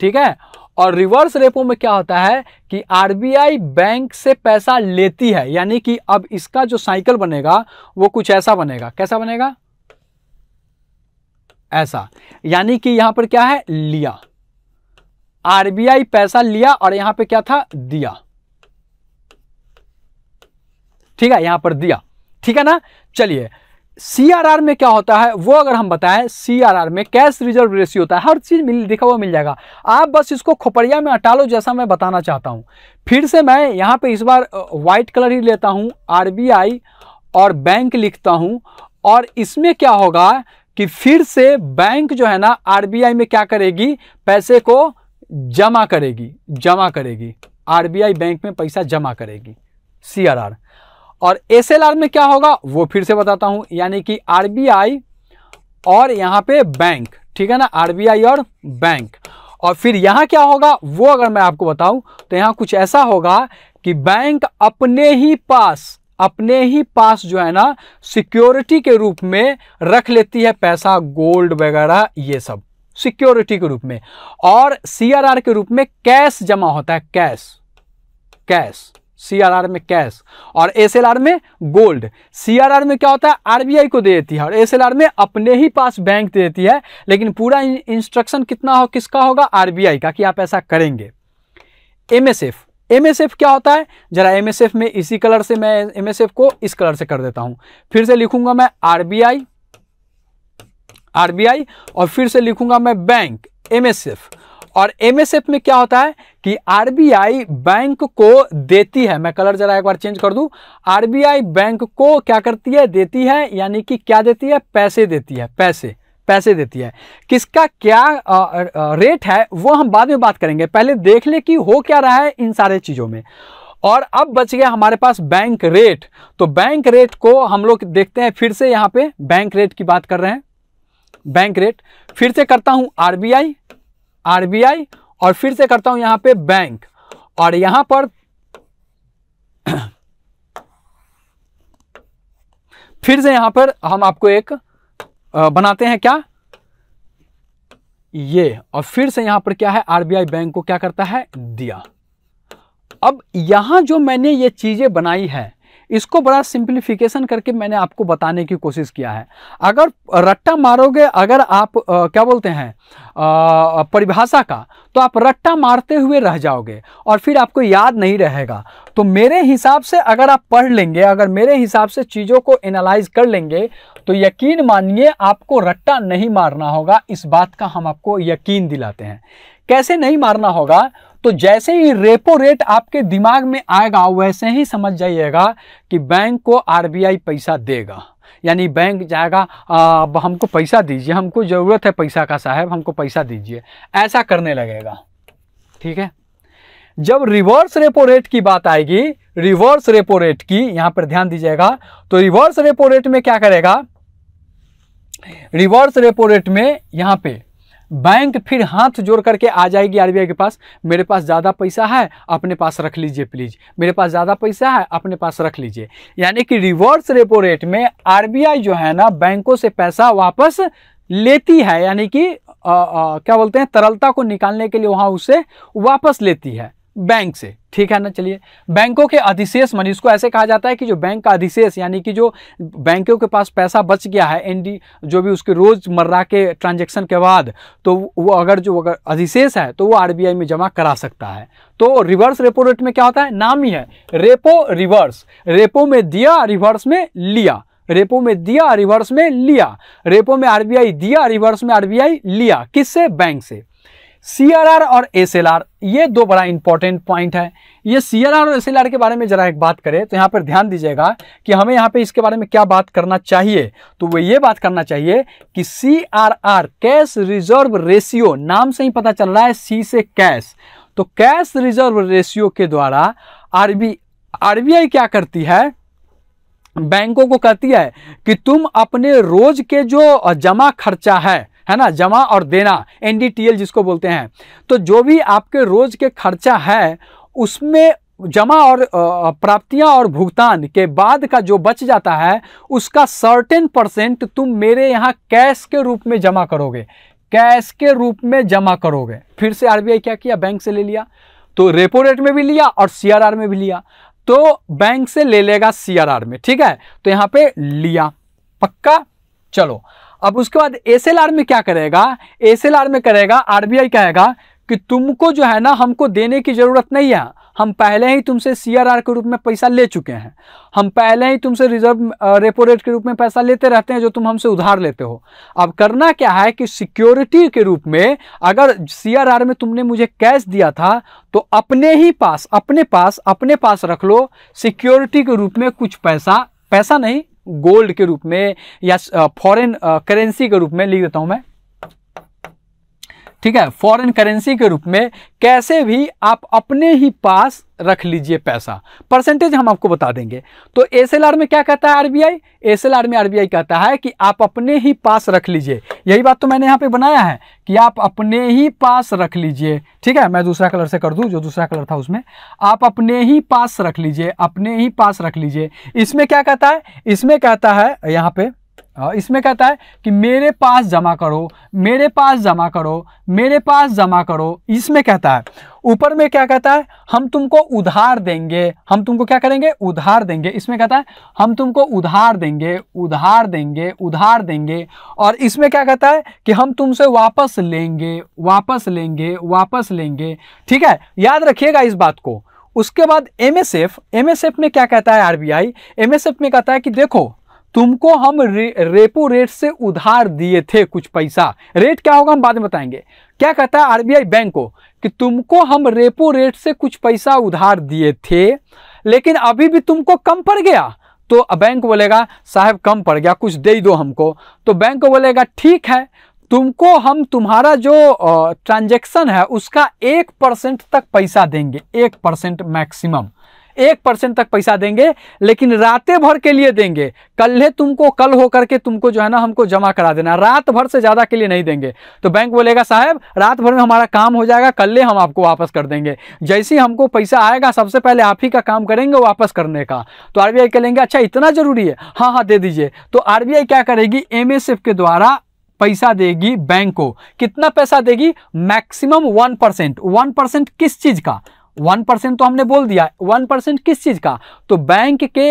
ठीक है और रिवर्स रेपो में क्या होता है कि आरबीआई बैंक से पैसा लेती है यानी कि अब इसका जो साइकिल बनेगा वो कुछ ऐसा बनेगा कैसा बनेगा ऐसा यानी कि यहां पर क्या है लिया आरबीआई पैसा लिया और यहां पे क्या था दिया ठीक है यहाँ पर दिया ठीक है ना चलिए सी में क्या होता है वो अगर हम बताएं सी में कैश रिजर्व रेशियो होता है हर चीज़ मिल देखा हुआ मिल जाएगा आप बस इसको खोपड़िया में हटा लो जैसा मैं बताना चाहता हूँ फिर से मैं यहाँ पे इस बार वाइट कलर ही लेता हूँ आरबीआई और बैंक लिखता हूँ और इसमें क्या होगा कि फिर से बैंक जो है ना आर में क्या करेगी पैसे को जमा करेगी जमा करेगी आर बैंक में पैसा जमा करेगी सी और एस में क्या होगा वो फिर से बताता हूं यानी कि आर और यहां पे बैंक ठीक है ना आर और बैंक और फिर यहां क्या होगा वो अगर मैं आपको बताऊं तो यहां कुछ ऐसा होगा कि बैंक अपने ही पास अपने ही पास जो है ना सिक्योरिटी के रूप में रख लेती है पैसा गोल्ड वगैरह ये सब सिक्योरिटी के रूप में और सीआरआर के रूप में कैश जमा होता है कैश कैश सीआरआर में कैश और एसएलआर में गोल्ड सीआरआर में क्या होता है आरबीआई को दे देती है और एसएलआर में अपने ही पास बैंक दे देती है लेकिन पूरा इंस्ट्रक्शन कितना हो किसका होगा आरबीआई का कि आप ऐसा करेंगे एमएसएफ एमएसएफ क्या होता है जरा एमएसएफ में इसी कलर से मैं एमएसएफ को इस कलर से कर देता हूं फिर से लिखूंगा मैं आरबीआई आरबीआई और फिर से लिखूंगा मैं बैंक एमएसएफ और एमएसएफ में क्या होता है कि आरबीआई बैंक को देती है मैं कलर जरा एक बार चेंज कर दूं आरबीआई बैंक को क्या करती है देती है यानी कि क्या देती है पैसे देती है पैसे पैसे देती है किसका क्या आ, आ, रेट है वो हम बाद में बात करेंगे पहले देख ले कि हो क्या रहा है इन सारे चीज़ों में और अब बच गया हमारे पास बैंक रेट तो बैंक रेट को हम लोग देखते हैं फिर से यहां पे बैंक रेट की बात कर रहे हैं बैंक रेट फिर से करता हूं आरबीआई आरबीआई और फिर से करता हूं यहां पे बैंक और यहां पर <clears throat> फिर से यहां पर हम आपको एक बनाते हैं क्या ये और फिर से यहां पर क्या है आरबीआई बैंक को क्या करता है दिया अब यहां जो मैंने ये चीजें बनाई है इसको बड़ा सिंप्लीफिकेशन करके मैंने आपको बताने की कोशिश किया है अगर रट्टा मारोगे अगर आप आ, क्या बोलते हैं परिभाषा का तो आप रट्टा मारते हुए रह जाओगे और फिर आपको याद नहीं रहेगा तो मेरे हिसाब से अगर आप पढ़ लेंगे अगर मेरे हिसाब से चीज़ों को एनालाइज कर लेंगे तो यकीन मानिए आपको रट्टा नहीं मारना होगा इस बात का हम आपको यकीन दिलाते हैं कैसे नहीं मारना होगा तो जैसे ही रेपो रेट आपके दिमाग में आएगा वैसे ही समझ जाइएगा कि बैंक को आरबीआई पैसा देगा यानी बैंक जाएगा अब हमको पैसा दीजिए हमको ज़रूरत है पैसा का साहब हमको पैसा दीजिए ऐसा करने लगेगा ठीक है जब रिवर्स रेपो रेट की बात आएगी रिवर्स रेपो रेट की यहां पर ध्यान दीजिएगा तो रिवर्स रेपो रेट में क्या करेगा रिवर्स रेपो रेट में यहां पे बैंक फिर हाथ जोड़ करके आ जाएगी आरबीआई के पास मेरे पास ज़्यादा पैसा है अपने पास रख लीजिए प्लीज़ मेरे पास ज़्यादा पैसा है अपने पास रख लीजिए यानी कि रिवर्स रेपो रेट में आरबीआई जो है ना बैंकों से पैसा वापस लेती है यानी कि क्या बोलते हैं तरलता को निकालने के लिए वहाँ उसे वापस लेती है बैंक से ठीक है ना चलिए बैंकों के अधिशेष मनी इसको ऐसे कहा जाता है कि जो बैंक का अधिशेष यानी कि जो बैंकों के पास पैसा बच गया है एनडी जो भी उसके रोजमर्रा के ट्रांजैक्शन के बाद तो वो अगर जो अगर अधिशेष है तो वो आरबीआई में जमा करा सकता है तो रिवर्स रेपो रेट में क्या होता है नाम ही है रेपो रिवर्स रेपो में दिया रिवर्स में लिया रेपो में दिया रिवर्स में लिया रेपो में आरबीआई दिया रिवर्स में आरबीआई लिया किससे बैंक से सीआरआर और एसएलआर ये दो बड़ा इंपॉर्टेंट पॉइंट है ये सीआरआर और एसएलआर के बारे में जरा एक बात करें तो यहाँ पर ध्यान दीजिएगा कि हमें यहाँ पे इसके बारे में क्या बात करना चाहिए तो वो ये बात करना चाहिए कि सीआरआर कैश रिजर्व रेशियो नाम से ही पता चल रहा है सी से कैश तो कैश रिजर्व रेशियो के द्वारा आरबी आरबीआई क्या करती है बैंकों को कहती है कि तुम अपने रोज के जो जमा खर्चा है है ना जमा और देना एनडीटीएल जिसको बोलते हैं तो जो भी आपके रोज़ के खर्चा है उसमें जमा और प्राप्तियां और भुगतान के बाद का जो बच जाता है उसका सर्टेन परसेंट तुम मेरे यहाँ कैश के रूप में जमा करोगे कैश के रूप में जमा करोगे फिर से आरबीआई क्या किया बैंक से ले लिया तो रेपो रेट में भी लिया और सीआरआर में भी लिया तो बैंक से ले लेगा सीआरआर में ठीक है तो यहाँ पे लिया पक्का चलो अब उसके बाद एस में क्या करेगा एस में करेगा आरबीआई कहेगा कि तुमको जो है ना हमको देने की ज़रूरत नहीं है हम पहले ही तुमसे सीआरआर के रूप में पैसा ले चुके हैं हम पहले ही तुमसे रिजर्व रेपो रेट के रूप में पैसा लेते रहते हैं जो तुम हमसे उधार लेते हो अब करना क्या है कि सिक्योरिटी के रूप में अगर सीआरआर में तुमने मुझे कैश दिया था तो अपने ही पास अपने पास अपने पास रख लो सिक्योरिटी के रूप में कुछ पैसा पैसा नहीं गोल्ड के रूप में या फॉरेन करेंसी के रूप में लिख देता हूं मैं ठीक है फॉरेन करेंसी के रूप में कैसे भी आप अपने ही पास रख लीजिए पैसा परसेंटेज हम आपको बता देंगे तो एस में क्या कहता है आरबीआई एस में आरबीआई कहता है कि आप अपने ही पास रख लीजिए यही बात तो मैंने यहाँ पे बनाया है कि आप अपने ही पास रख लीजिए ठीक है मैं दूसरा कलर से कर दूँ जो दूसरा कलर था उसमें आप अपने ही पास रख लीजिए अपने ही पास रख लीजिए इसमें क्या कहता है इसमें कहता है यहाँ पे हाँ, इसमें कहता है कि मेरे पास जमा करो मेरे पास जमा करो मेरे पास जमा करो इसमें कहता है ऊपर में क्या कहता है हम तुमको उधार देंगे हम तुमको क्या करेंगे उधार देंगे इसमें कहता है हम तुमको उधार देंगे उधार देंगे उधार देंगे और इसमें क्या कहता है कि हम तुमसे वापस लेंगे वापस लेंगे वापस लेंगे ठीक है याद रखिएगा इस बात को उसके बाद M S F M S F में क्या कहता है R B I M S F में कहता है कि देखो तुमको हम रे, रेपो रेट से उधार दिए थे कुछ पैसा रेट क्या होगा हम बाद में बताएंगे क्या कहता है आरबीआई बैंक को कि तुमको हम रेपो रेट से कुछ पैसा उधार दिए थे लेकिन अभी भी तुमको कम पड़ गया तो बैंक बोलेगा साहब कम पड़ गया कुछ दे दो हमको तो बैंक बोलेगा ठीक है तुमको हम तुम्हारा जो ट्रांजेक्शन है उसका एक परसेंट तक पैसा देंगे एक परसेंट मैक्सिमम एक परसेंट तक पैसा देंगे लेकिन रात भर के लिए देंगे कल्हे तुमको कल होकर के तुमको जो है ना हमको जमा करा देना रात भर से ज़्यादा के लिए नहीं देंगे तो बैंक बोलेगा साहब रात भर में हमारा काम हो जाएगा कल्ले हम आपको वापस कर देंगे जैसे ही हमको पैसा आएगा सबसे पहले आप ही का काम करेंगे वापस करने का तो आर कहेंगे अच्छा इतना ज़रूरी है हाँ हाँ दे दीजिए तो आर क्या करेगी एम के द्वारा पैसा देगी बैंक को कितना पैसा देगी maximum one percent one percent किस चीज का वन परसेंट तो हमने बोल दिया वन परसेंट किस चीज़ का तो बैंक के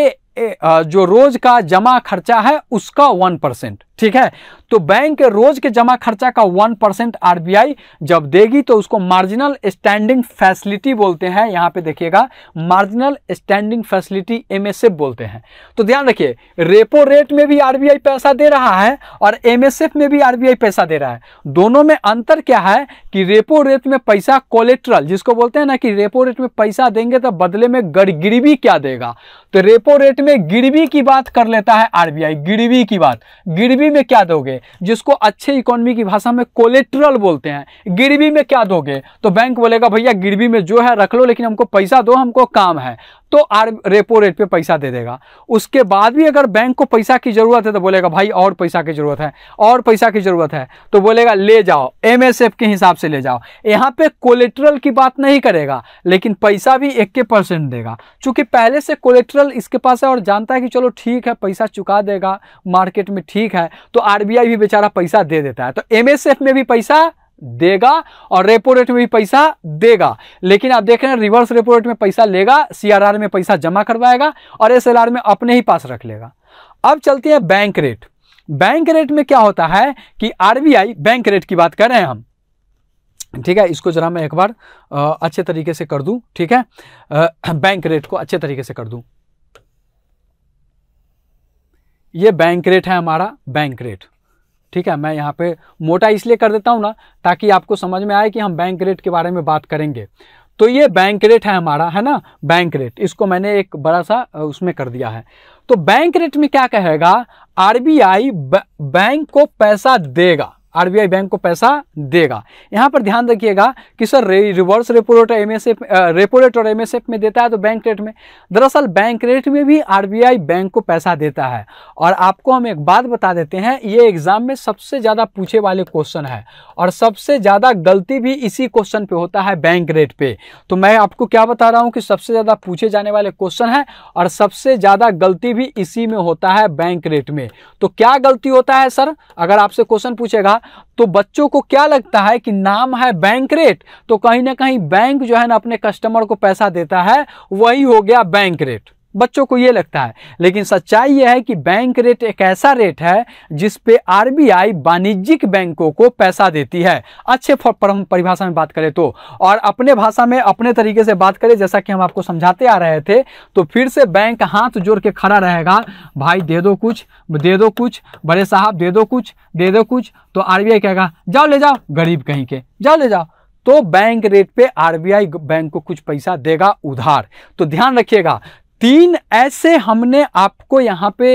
जो रोज का जमा खर्चा है उसका वन परसेंट ठीक है तो बैंक के रोज के जमा खर्चा का वन परसेंट आरबीआई जब देगी तो उसको मार्जिनल स्टैंडिंग फैसिलिटी बोलते हैं यहाँ पे देखिएगा मार्जिनल स्टैंडिंग फैसिलिटी एमएसएफ बोलते हैं तो ध्यान रखिए रेपो रेट में भी आरबीआई पैसा दे रहा है और एमएसएफ में भी आरबीआई पैसा दे रहा है दोनों में अंतर क्या है कि रेपो रेट में पैसा कोलेट्रल जिसको बोलते हैं ना कि रेपो रेट में पैसा देंगे तो बदले में गिरवी क्या देगा तो रेपो रेट में गिरवी की बात कर लेता है आरबीआई गिरवी की बात गिरवी में क्या दोगे है जिसको अच्छे इकोनॉमी की भाषा में कोलेट्रल बोलते हैं गिरवी में क्या दोगे तो बैंक बोलेगा भैया गिरवी में जो है रख लो लेकिन हमको पैसा दो हमको काम है तो आर रेपो रेट पे पैसा दे देगा उसके बाद भी अगर बैंक को पैसा की ज़रूरत है तो बोलेगा भाई और पैसा की ज़रूरत है और पैसा की ज़रूरत है तो बोलेगा ले जाओ एम के हिसाब से ले जाओ यहाँ पे कोलेट्रल की बात नहीं करेगा लेकिन पैसा भी इक्के परसेंट देगा चूंकि पहले से कोलेट्रल इसके पास है और जानता है कि चलो ठीक है पैसा चुका देगा मार्केट में ठीक है तो आर भी बेचारा पैसा दे देता है तो एम में भी पैसा देगा और रेपो रेट में भी पैसा देगा लेकिन आप देख रहे हैं रिवर्स रेपो रेट में पैसा लेगा सीआरआर में पैसा जमा करवाएगा और एसएलआर में अपने ही पास रख लेगा अब चलते हैं बैंक रेट बैंक रेट में क्या होता है कि आरबीआई बैंक रेट की बात कर रहे हैं हम ठीक है इसको जरा मैं एक बार अच्छे तरीके से कर दूं ठीक है बैंक रेट को अच्छे तरीके से कर दूं ये बैंक रेट है हमारा बैंक रेट ठीक है मैं यहाँ पे मोटा इसलिए कर देता हूँ ना ताकि आपको समझ में आए कि हम बैंक रेट के बारे में बात करेंगे तो ये बैंक रेट है हमारा है ना बैंक रेट इसको मैंने एक बड़ा सा उसमें कर दिया है तो बैंक रेट में क्या कहेगा आरबीआई बैंक को पैसा देगा आरबीआई बैंक को पैसा देगा यहाँ पर ध्यान रखिएगा कि सर रिवर्स रेपो रेट और एमएसएफ रेपो रेट और एमएसएफ में देता है तो बैंक रेट में दरअसल बैंक रेट में भी आरबीआई बैंक को पैसा देता है और आपको हम एक बात बता देते हैं ये एग्ज़ाम में सबसे ज़्यादा पूछे वाले क्वेश्चन है और सबसे ज़्यादा गलती भी इसी क्वेश्चन पे होता है बैंक रेट पे तो मैं आपको क्या बता रहा हूँ कि सबसे ज़्यादा पूछे जाने वाले क्वेश्चन है और सबसे ज़्यादा गलती भी इसी में होता है बैंक रेट में तो क्या गलती होता है सर अगर आपसे क्वेश्चन पूछेगा तो बच्चों को क्या लगता है कि नाम है बैंक रेट तो कहीं ना कहीं बैंक जो है ना अपने कस्टमर को पैसा देता है वही हो गया बैंक रेट बच्चों को ये लगता है लेकिन सच्चाई यह है कि बैंक रेट एक ऐसा रेट है जिस पे आरबीआई वाणिज्यिक बैंकों को पैसा देती है अच्छे परिभाषा में बात करें तो और अपने भाषा में अपने तरीके से बात करें जैसा कि हम आपको समझाते आ रहे थे तो फिर से बैंक हाथ जोड़ के खड़ा रहेगा भाई दे दो कुछ दे दो कुछ बड़े साहब दे दो कुछ दे दो कुछ तो आर कहेगा जाओ ले जाओ गरीब कहीं के जाओ ले जाओ तो बैंक रेट पे आरबीआई बैंक को कुछ पैसा देगा उधार तो ध्यान रखिएगा तीन ऐसे हमने आपको यहाँ पे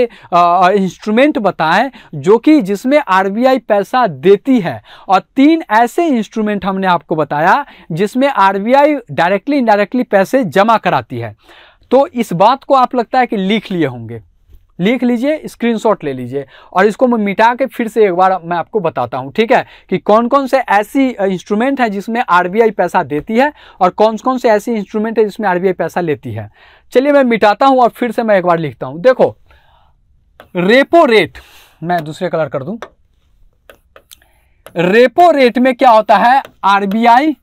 इंस्ट्रूमेंट बताए जो कि जिसमें आरबीआई पैसा देती है और तीन ऐसे इंस्ट्रूमेंट हमने आपको बताया जिसमें आरबीआई डायरेक्टली इनडायरेक्टली पैसे जमा कराती है तो इस बात को आप लगता है कि लिख लिए होंगे लिख लीजिए स्क्रीनशॉट ले लीजिए और इसको मैं मिटा के फिर से एक बार मैं आपको बताता हूँ ठीक है कि कौन कौन से ऐसी इंस्ट्रूमेंट है जिसमें आरबीआई पैसा देती है और कौन कौन से ऐसी इंस्ट्रूमेंट है जिसमें आरबीआई पैसा लेती है चलिए मैं मिटाता हूं और फिर से मैं एक बार लिखता हूं देखो रेपो रेट मैं दूसरे कलर कर दू रेपो रेट में क्या होता है आरबीआई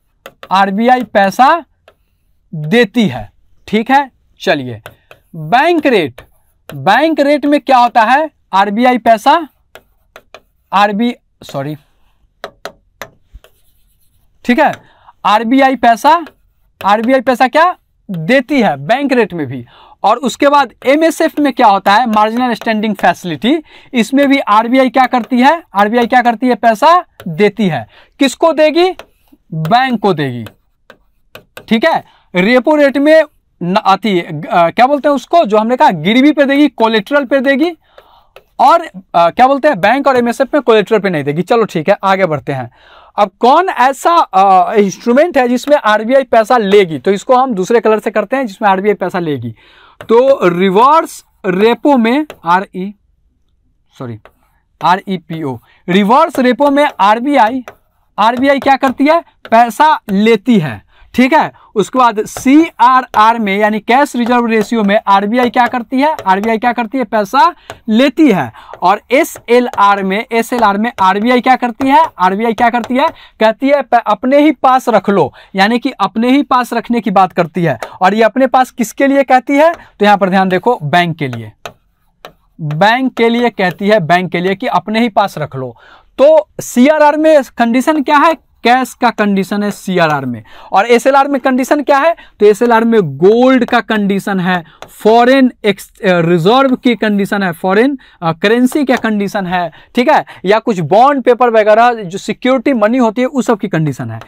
आरबीआई पैसा देती है ठीक है चलिए बैंक रेट बैंक रेट में क्या होता है आरबीआई पैसा आरबी सॉरी ठीक है आरबीआई पैसा आरबीआई पैसा क्या देती है बैंक रेट में भी और उसके बाद एमएसएफ में क्या होता है मार्जिनल स्टैंडिंग फैसिलिटी इसमें भी आरबीआई क्या करती है आरबीआई क्या करती है पैसा देती है किसको देगी बैंक को देगी ठीक है रेपो रेट में अति क्या बोलते हैं उसको जो हमने कहा गिरवी पे देगी कोलेट्रल पे देगी और आ, क्या बोलते हैं बैंक और एमएसएफ में कोलेट्रल पे नहीं देगी चलो ठीक है आगे बढ़ते हैं अब कौन ऐसा इंस्ट्रूमेंट है जिसमें आरबीआई पैसा लेगी तो इसको हम दूसरे कलर से करते हैं जिसमें आरबीआई पैसा लेगी तो रिवर्स रेपो में R E sorry R E P O reverse repo में आरबीआई आरबीआई क्या करती है पैसा लेती है ठीक है उसके बाद सी आर आर में यानी कैश रिजर्व रेशियो में आरबीआई क्या करती है आरबीआई क्या करती है पैसा लेती है और एस एल आर में एस एल आर में आरबीआई क्या करती है आरबीआई क्या करती है कहती है अपने ही पास रख लो यानी कि अपने ही पास रखने की बात करती है और ये अपने पास किसके लिए कहती है तो यहां पर ध्यान देखो बैंक के लिए बैंक के लिए कहती है बैंक के लिए कि अपने ही पास रख लो तो सीआरआर में कंडीशन क्या है कैश का कंडीशन है सीआरआर में और एसएलआर में कंडीशन क्या है तो एसएलआर में गोल्ड का कंडीशन है फॉरेन रिजर्व की कंडीशन है फॉरेन करेंसी का कंडीशन है ठीक है या कुछ बॉन्ड पेपर वगैरह जो सिक्योरिटी मनी होती है उस सब की कंडीशन है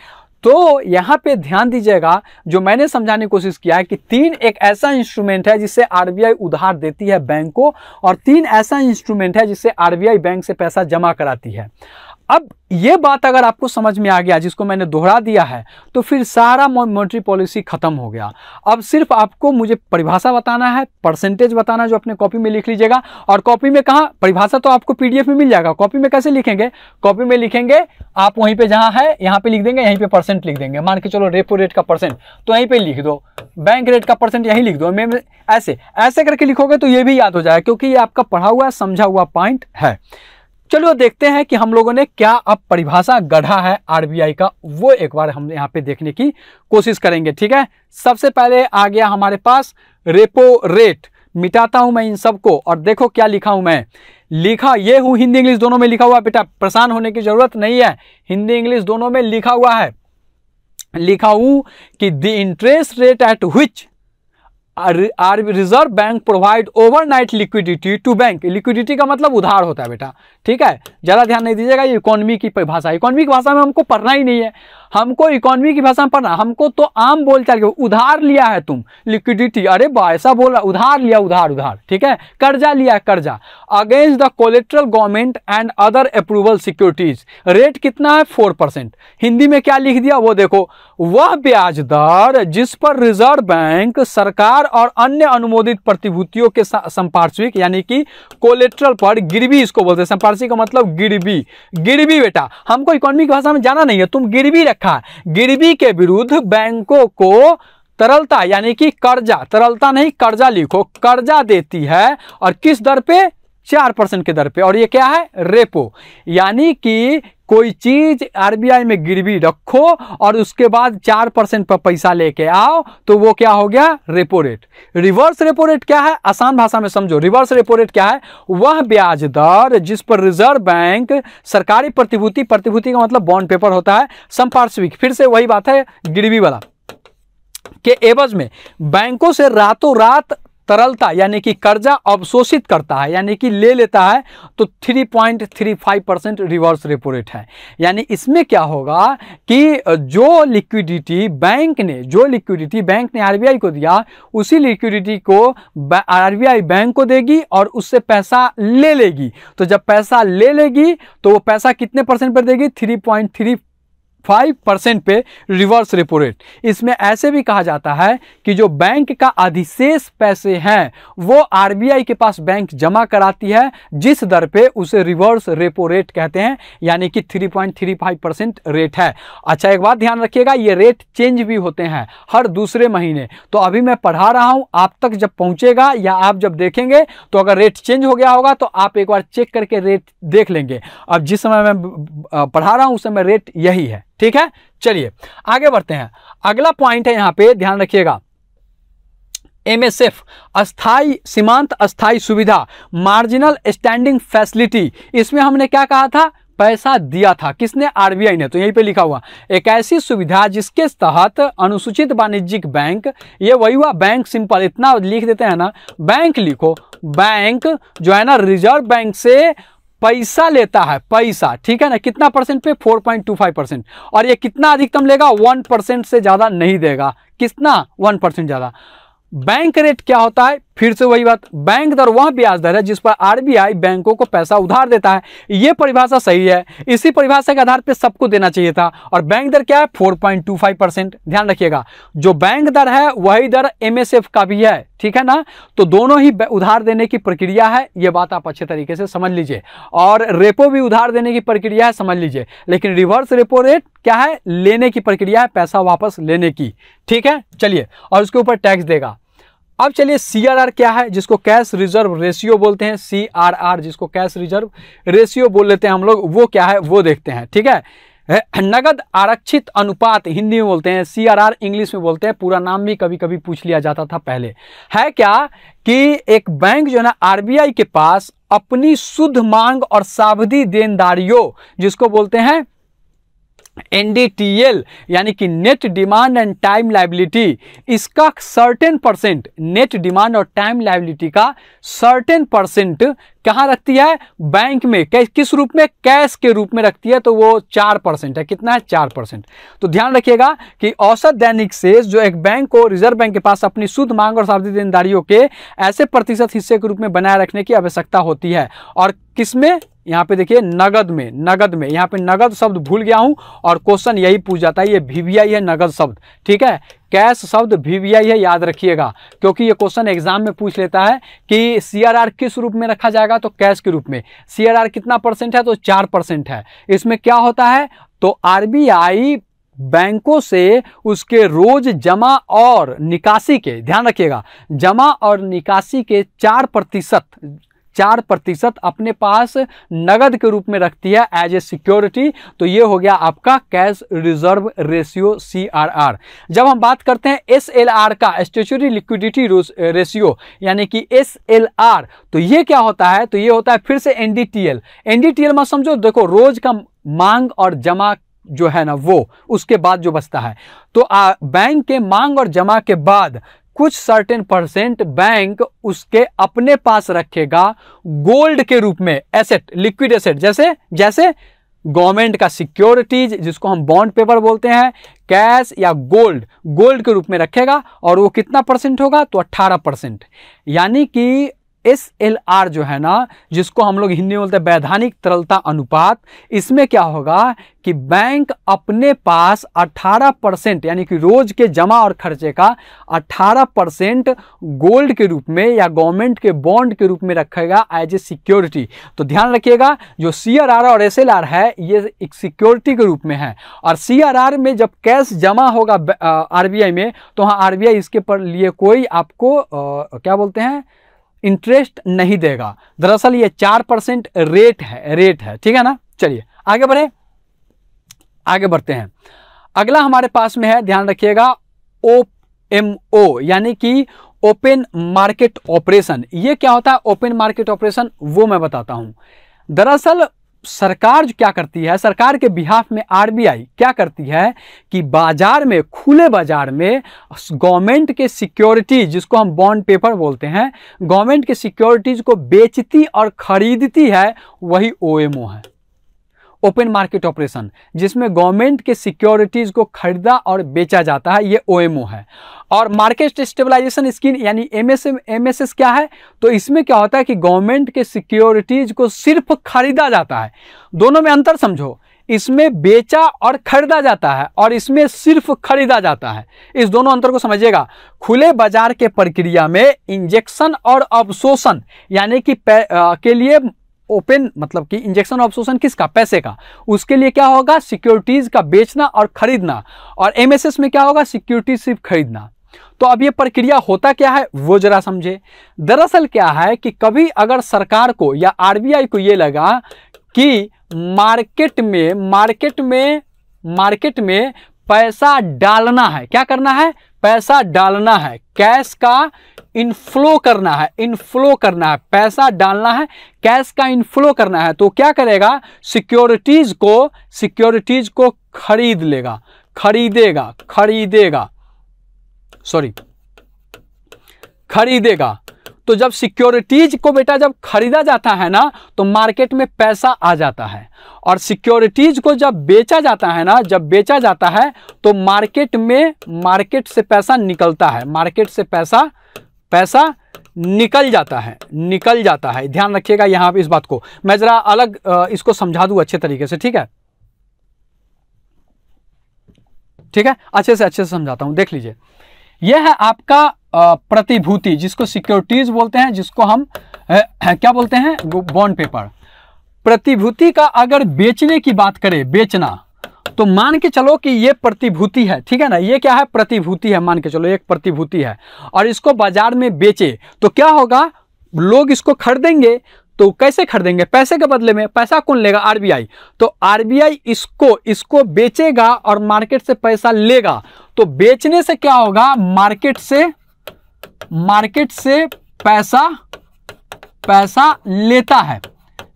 तो यहाँ पे ध्यान दीजिएगा जो मैंने समझाने की कोशिश किया है कि तीन एक ऐसा इंस्ट्रूमेंट है जिससे आरबीआई उधार देती है बैंक को और तीन ऐसा इंस्ट्रूमेंट है जिससे आरबीआई बैंक से पैसा जमा कराती है अब ये बात अगर आपको समझ में आ गया जिसको मैंने दोहरा दिया है तो फिर सारा मॉनिटरी पॉलिसी खत्म हो गया अब सिर्फ आपको मुझे परिभाषा बताना है परसेंटेज बताना जो अपने कॉपी में लिख लीजिएगा और कॉपी में कहा परिभाषा तो आपको पीडीएफ में मिल जाएगा कॉपी में कैसे लिखेंगे कॉपी में लिखेंगे आप वहीं पर जहां है यहां पर लिख देंगे यहीं पर परसेंट लिख देंगे मान के चलो रेपो रेट का परसेंट तो यहीं पर लिख दो बैंक रेट का परसेंट यहीं लिख दो ऐसे ऐसे करके लिखोगे तो ये भी याद हो जाएगा क्योंकि ये आपका पढ़ा हुआ समझा हुआ पॉइंट है चलो देखते हैं कि हम लोगों ने क्या अब परिभाषा गढ़ा है आरबीआई का वो एक बार हम यहाँ पे देखने की कोशिश करेंगे ठीक है सबसे पहले आ गया हमारे पास रेपो रेट मिटाता हूं मैं इन सबको और देखो क्या लिखा हूं मैं लिखा ये हूं हिंदी इंग्लिश दोनों में लिखा हुआ बेटा परेशान होने की जरूरत नहीं है हिंदी इंग्लिश दोनों में लिखा हुआ है लिखा हूं कि the interest rate at which R reserve bank provide overnight liquidity to bank liquidity का मतलब उधार होता है बेटा ठीक है ज़्यादा ध्यान नहीं दीजिएगा ये इकोनॉमी की भाषा इकोनॉमी की भाषा में हमको पढ़ना ही नहीं है हमको इकोनॉमी की भाषा में पढ़ना हमको तो आम बोल चाल उधार लिया है तुम लिक्विडिटी अरे बा ऐसा बोल रहा उधार लिया उधार उधार ठीक है कर्जा लिया है कर्जा against the collateral government and other approval securities rate कितना है फोर परसेंट हिंदी में क्या लिख दिया वो देखो वह ब्याज दर जिस पर रिजर्व बैंक सरकार और अन्य अनुमोदित प्रतिभूतियों के संपार्श्विक यानी कि कोलेट्रल पर गिरवी इसको बोलते हैं संपार्श्विक का मतलब गिरवी गिरवी बेटा हमको इकोनॉमी की भाषा में जाना नहीं है तुम गिरवी रखा गिरवी के विरुद्ध बैंकों को तरलता यानी कि कर्जा तरलता नहीं कर्जा लिखो कर्जा देती है और किस दर पे चार परसेंट के दर पे और ये क्या है रेपो यानी कि कोई चीज आरबीआई में गिरवी रखो और उसके बाद चार परसेंट पर पैसा लेके आओ तो वो क्या हो गया repo rate reverse repo rate क्या है आसान भाषा में समझो रिवर्स रेपो रेट क्या है वह ब्याज दर जिस पर रिजर्व बैंक सरकारी प्रतिभूति प्रतिभूति का मतलब बॉन्ड पेपर होता है संपार्श्विक फिर से वही बात है गिरवी वाला के एवज में बैंकों से रातों रात तरलता यानी कि कर्जा अवशोषित करता है यानी कि ले लेता है तो 3.35 परसेंट रिवर्स रेपो रेट है यानी इसमें क्या होगा कि जो लिक्विडिटी बैंक ने जो लिक्विडिटी बैंक ने आरबीआई को दिया उसी लिक्विडिटी को आरबीआई बैंक को देगी और उससे पैसा ले लेगी तो जब पैसा ले लेगी तो वो पैसा कितने परसेंट पर देगी थ्री फाइव परसेंट पे रिवर्स रेपो रेट इसमें ऐसे भी कहा जाता है कि जो बैंक का अधिशेष पैसे हैं वो आरबीआई के पास बैंक जमा कराती है जिस दर पे उसे रिवर्स रेपो रेट कहते हैं यानी कि three point three five percent rate है अच्छा एक बात ध्यान रखिएगा ये रेट चेंज भी होते हैं हर दूसरे महीने तो अभी मैं पढ़ा रहा हूँ आप तक जब पहुँचेगा या आप जब देखेंगे तो अगर रेट चेंज हो गया होगा तो आप एक बार चेक करके रेट देख लेंगे अब जिस समय मैं पढ़ा रहा हूँ उस समय रेट यही है ठीक है चलिए आगे बढ़ते हैं अगला पॉइंट है यहाँ पे ध्यान रखिएगा एमएसएफ अस्थाई सीमांत अस्थाई सुविधा मार्जिनल स्टैंडिंग फैसिलिटी इसमें हमने क्या कहा था पैसा दिया था किसने आरबीआई ने तो यहीं पे लिखा हुआ एक ऐसी सुविधा जिसके तहत अनुसूचित वाणिज्यिक बैंक ये वही हुआ बैंक सिंपल इतना लिख देते हैं ना बैंक लिखो बैंक जो है ना रिजर्व बैंक से पैसा लेता है पैसा ठीक है ना कितना परसेंट पे 4.25 परसेंट और ये कितना अधिकतम लेगा वन परसेंट से ज़्यादा नहीं देगा कितना वन परसेंट ज़्यादा बैंक रेट क्या होता है फिर से वही बात बैंक दर वह ब्याज दर है जिस पर आरबीआई बैंकों को पैसा उधार देता है यह परिभाषा सही है इसी परिभाषा के आधार पर सबको देना चाहिए था और बैंक दर क्या है फोर परसेंट ध्यान रखिएगा जो बैंक दर है वही दर एमएसएफ का भी है ठीक है ना तो दोनों ही उधार देने की प्रक्रिया है ये बात आप अच्छे तरीके से समझ लीजिए और रेपो भी उधार देने की प्रक्रिया है समझ लीजिए लेकिन रिवर्स रेपो रेट क्या है लेने की प्रक्रिया है पैसा वापस लेने की ठीक है चलिए और उसके ऊपर टैक्स देगा अब चलिए सी क्या है जिसको कैश रिजर्व रेशियो बोलते हैं सी जिसको कैश रिजर्व रेशियो बोल लेते हैं हम लोग वो क्या है वो देखते हैं ठीक है नगद आरक्षित अनुपात हिंदी में बोलते हैं सी आर आर इंग्लिश में बोलते हैं पूरा नाम भी कभी कभी पूछ लिया जाता था पहले है क्या कि एक बैंक जो है ना आर के पास अपनी शुद्ध मांग और सावधि देनदारियों जिसको बोलते हैं एनडीटीएल यानी कि net demand and time liability इसका सर्टेन परसेंट नेट डिमांड और टाइम लाइबिलिटी का सर्टेन परसेंट कहाँ रखती है बैंक में किस रूप में कैश के रूप में रखती है तो वो चार परसेंट है कितना है चार परसेंट तो ध्यान रखिएगा कि औसत दैनिक शेष जो एक बैंक को रिजर्व बैंक के पास अपनी शुद्ध मांग और सावधि देनदारियों के ऐसे प्रतिशत हिस्से के रूप में बनाए रखने की आवश्यकता होती है और किसमें यहाँ पे देखिए नगद में नगद में यहाँ पे नगद शब्द भूल गया हूँ और क्वेश्चन यही पूछ जाता है ये वीवीआई है नगद शब्द ठीक है कैश शब्द वीवीआई है याद रखिएगा क्योंकि ये क्वेश्चन एग्जाम में पूछ लेता है कि सीआरआर किस रूप में रखा जाएगा तो कैश के रूप में सीआरआर कितना परसेंट है तो चार परसेंट है इसमें क्या होता है तो आरबीआई बैंकों से उसके रोज जमा और निकासी के ध्यान रखिएगा जमा और निकासी के चार प्रतिशत चार प्रतिशत अपने पास नगद के रूप में रखती है एज ए सिक्योरिटी तो ये हो गया आपका कैश रिजर्व रेशियो सी जब हम बात करते हैं एस का स्टेचुरी लिक्विडिटी रेशियो यानी कि एस तो ये क्या होता है तो ये होता है फिर से एनडीटीएल एनडीटीएल में समझो देखो रोज का मांग और जमा जो है ना वो उसके बाद जो बचता है तो आ, बैंक के मांग और जमा के बाद कुछ सर्टेन परसेंट बैंक उसके अपने पास रखेगा गोल्ड के रूप में एसेट लिक्विड एसेट जैसे जैसे गवर्नमेंट का सिक्योरिटीज जिसको हम बॉन्ड पेपर बोलते हैं कैश या गोल्ड गोल्ड के रूप में रखेगा और वो कितना परसेंट होगा तो 18 परसेंट यानी कि एस एल आर जो है ना जिसको हम लोग हिंदी में बोलते हैं वैधानिक तरलता अनुपात इसमें क्या होगा कि बैंक अपने पास 18 परसेंट यानी कि रोज के जमा और खर्चे का 18 परसेंट गोल्ड के रूप में या गवर्नमेंट के बॉन्ड के रूप में रखेगा एज ए सिक्योरिटी तो ध्यान रखिएगा जो सी आर आर और एस एल आर है ये एक सिक्योरिटी के रूप में है और सी आर आर में जब कैश जमा होगा आर बी आई में तो हाँ आर बी आई इसके पर लिए कोई आपको आ, क्या बोलते हैं इंटरेस्ट नहीं देगा दरअसल ये चार परसेंट रेट है रेट है ठीक है ना चलिए आगे बढ़े आगे बढ़ते हैं अगला हमारे पास में है ध्यान रखिएगा ओ एम ओ यानी कि ओपन मार्केट ऑपरेशन ये क्या होता है ओपन मार्केट ऑपरेशन वो मैं बताता हूं दरअसल सरकार जो क्या करती है सरकार के बिहाफ में आरबीआई क्या करती है कि बाजार में खुले बाजार में गवर्नमेंट के सिक्योरिटी जिसको हम बॉन्ड पेपर बोलते हैं गवर्नमेंट के सिक्योरिटीज़ को बेचती और ख़रीदती है वही ओएमओ है ओपन मार्केट ऑपरेशन जिसमें गवर्नमेंट के सिक्योरिटीज़ को खरीदा और बेचा जाता है ये ओ है और मार्केट स्टेबलाइजेशन स्कीम यानी एम एस क्या है तो इसमें क्या होता है कि गवर्नमेंट के सिक्योरिटीज़ को सिर्फ खरीदा जाता है दोनों में अंतर समझो इसमें बेचा और खरीदा जाता है और इसमें सिर्फ खरीदा जाता है इस दोनों अंतर को समझिएगा खुले बाजार के प्रक्रिया में इंजेक्शन और अवशोषण यानी कि आ, के लिए ओपन मतलब कि इंजेक्शन ऑब्सोशन किसका पैसे का उसके लिए क्या होगा सिक्योरिटीज का बेचना और खरीदना और एमएसएस में क्या होगा सिक्योरिटीज सिर्फ खरीदना तो अब ये प्रक्रिया होता क्या है वो जरा समझे दरअसल क्या है कि कभी अगर सरकार को या आरबीआई को ये लगा कि मार्केट में मार्केट में मार्केट में पैसा डालना है क्या करना है पैसा डालना है कैश का इनफ्लो करना है इनफ्लो करना है पैसा डालना है कैश का इनफ्लो करना है तो क्या करेगा सिक्योरिटीज़ को सिक्योरिटीज़ को खरीद लेगा खरीदेगा खरीदेगा सॉरी खरीदेगा तो जब सिक्योरिटीज को बेटा जब खरीदा जाता है ना तो मार्केट में पैसा आ जाता है और सिक्योरिटीज को जब बेचा जाता है ना जब बेचा जाता है तो मार्केट में मार्केट से पैसा निकलता है मार्केट से पैसा पैसा निकल जाता है निकल जाता है ध्यान रखिएगा यहां पर इस बात को मैं ज़रा अलग इसको समझा दू अच्छे तरीके से ठीक है ठीक है अच्छे से अच्छे से समझाता हूं देख लीजिए यह है आपका प्रतिभूति जिसको सिक्योरिटीज बोलते हैं जिसको हम क्या बोलते हैं बॉन्ड पेपर प्रतिभूति का अगर बेचने की बात करें बेचना तो मान के चलो कि ये प्रतिभूति है ठीक है ना ये क्या है प्रतिभूति है मान के चलो एक प्रतिभूति है और इसको बाजार में बेचे तो क्या होगा लोग इसको खरीदेंगे तो कैसे खरीदेंगे पैसे के बदले में पैसा कौन लेगा आरबीआई तो आरबीआई इसको इसको बेचेगा और मार्केट से पैसा लेगा तो बेचने से क्या होगा मार्केट से मार्केट से पैसा पैसा लेता है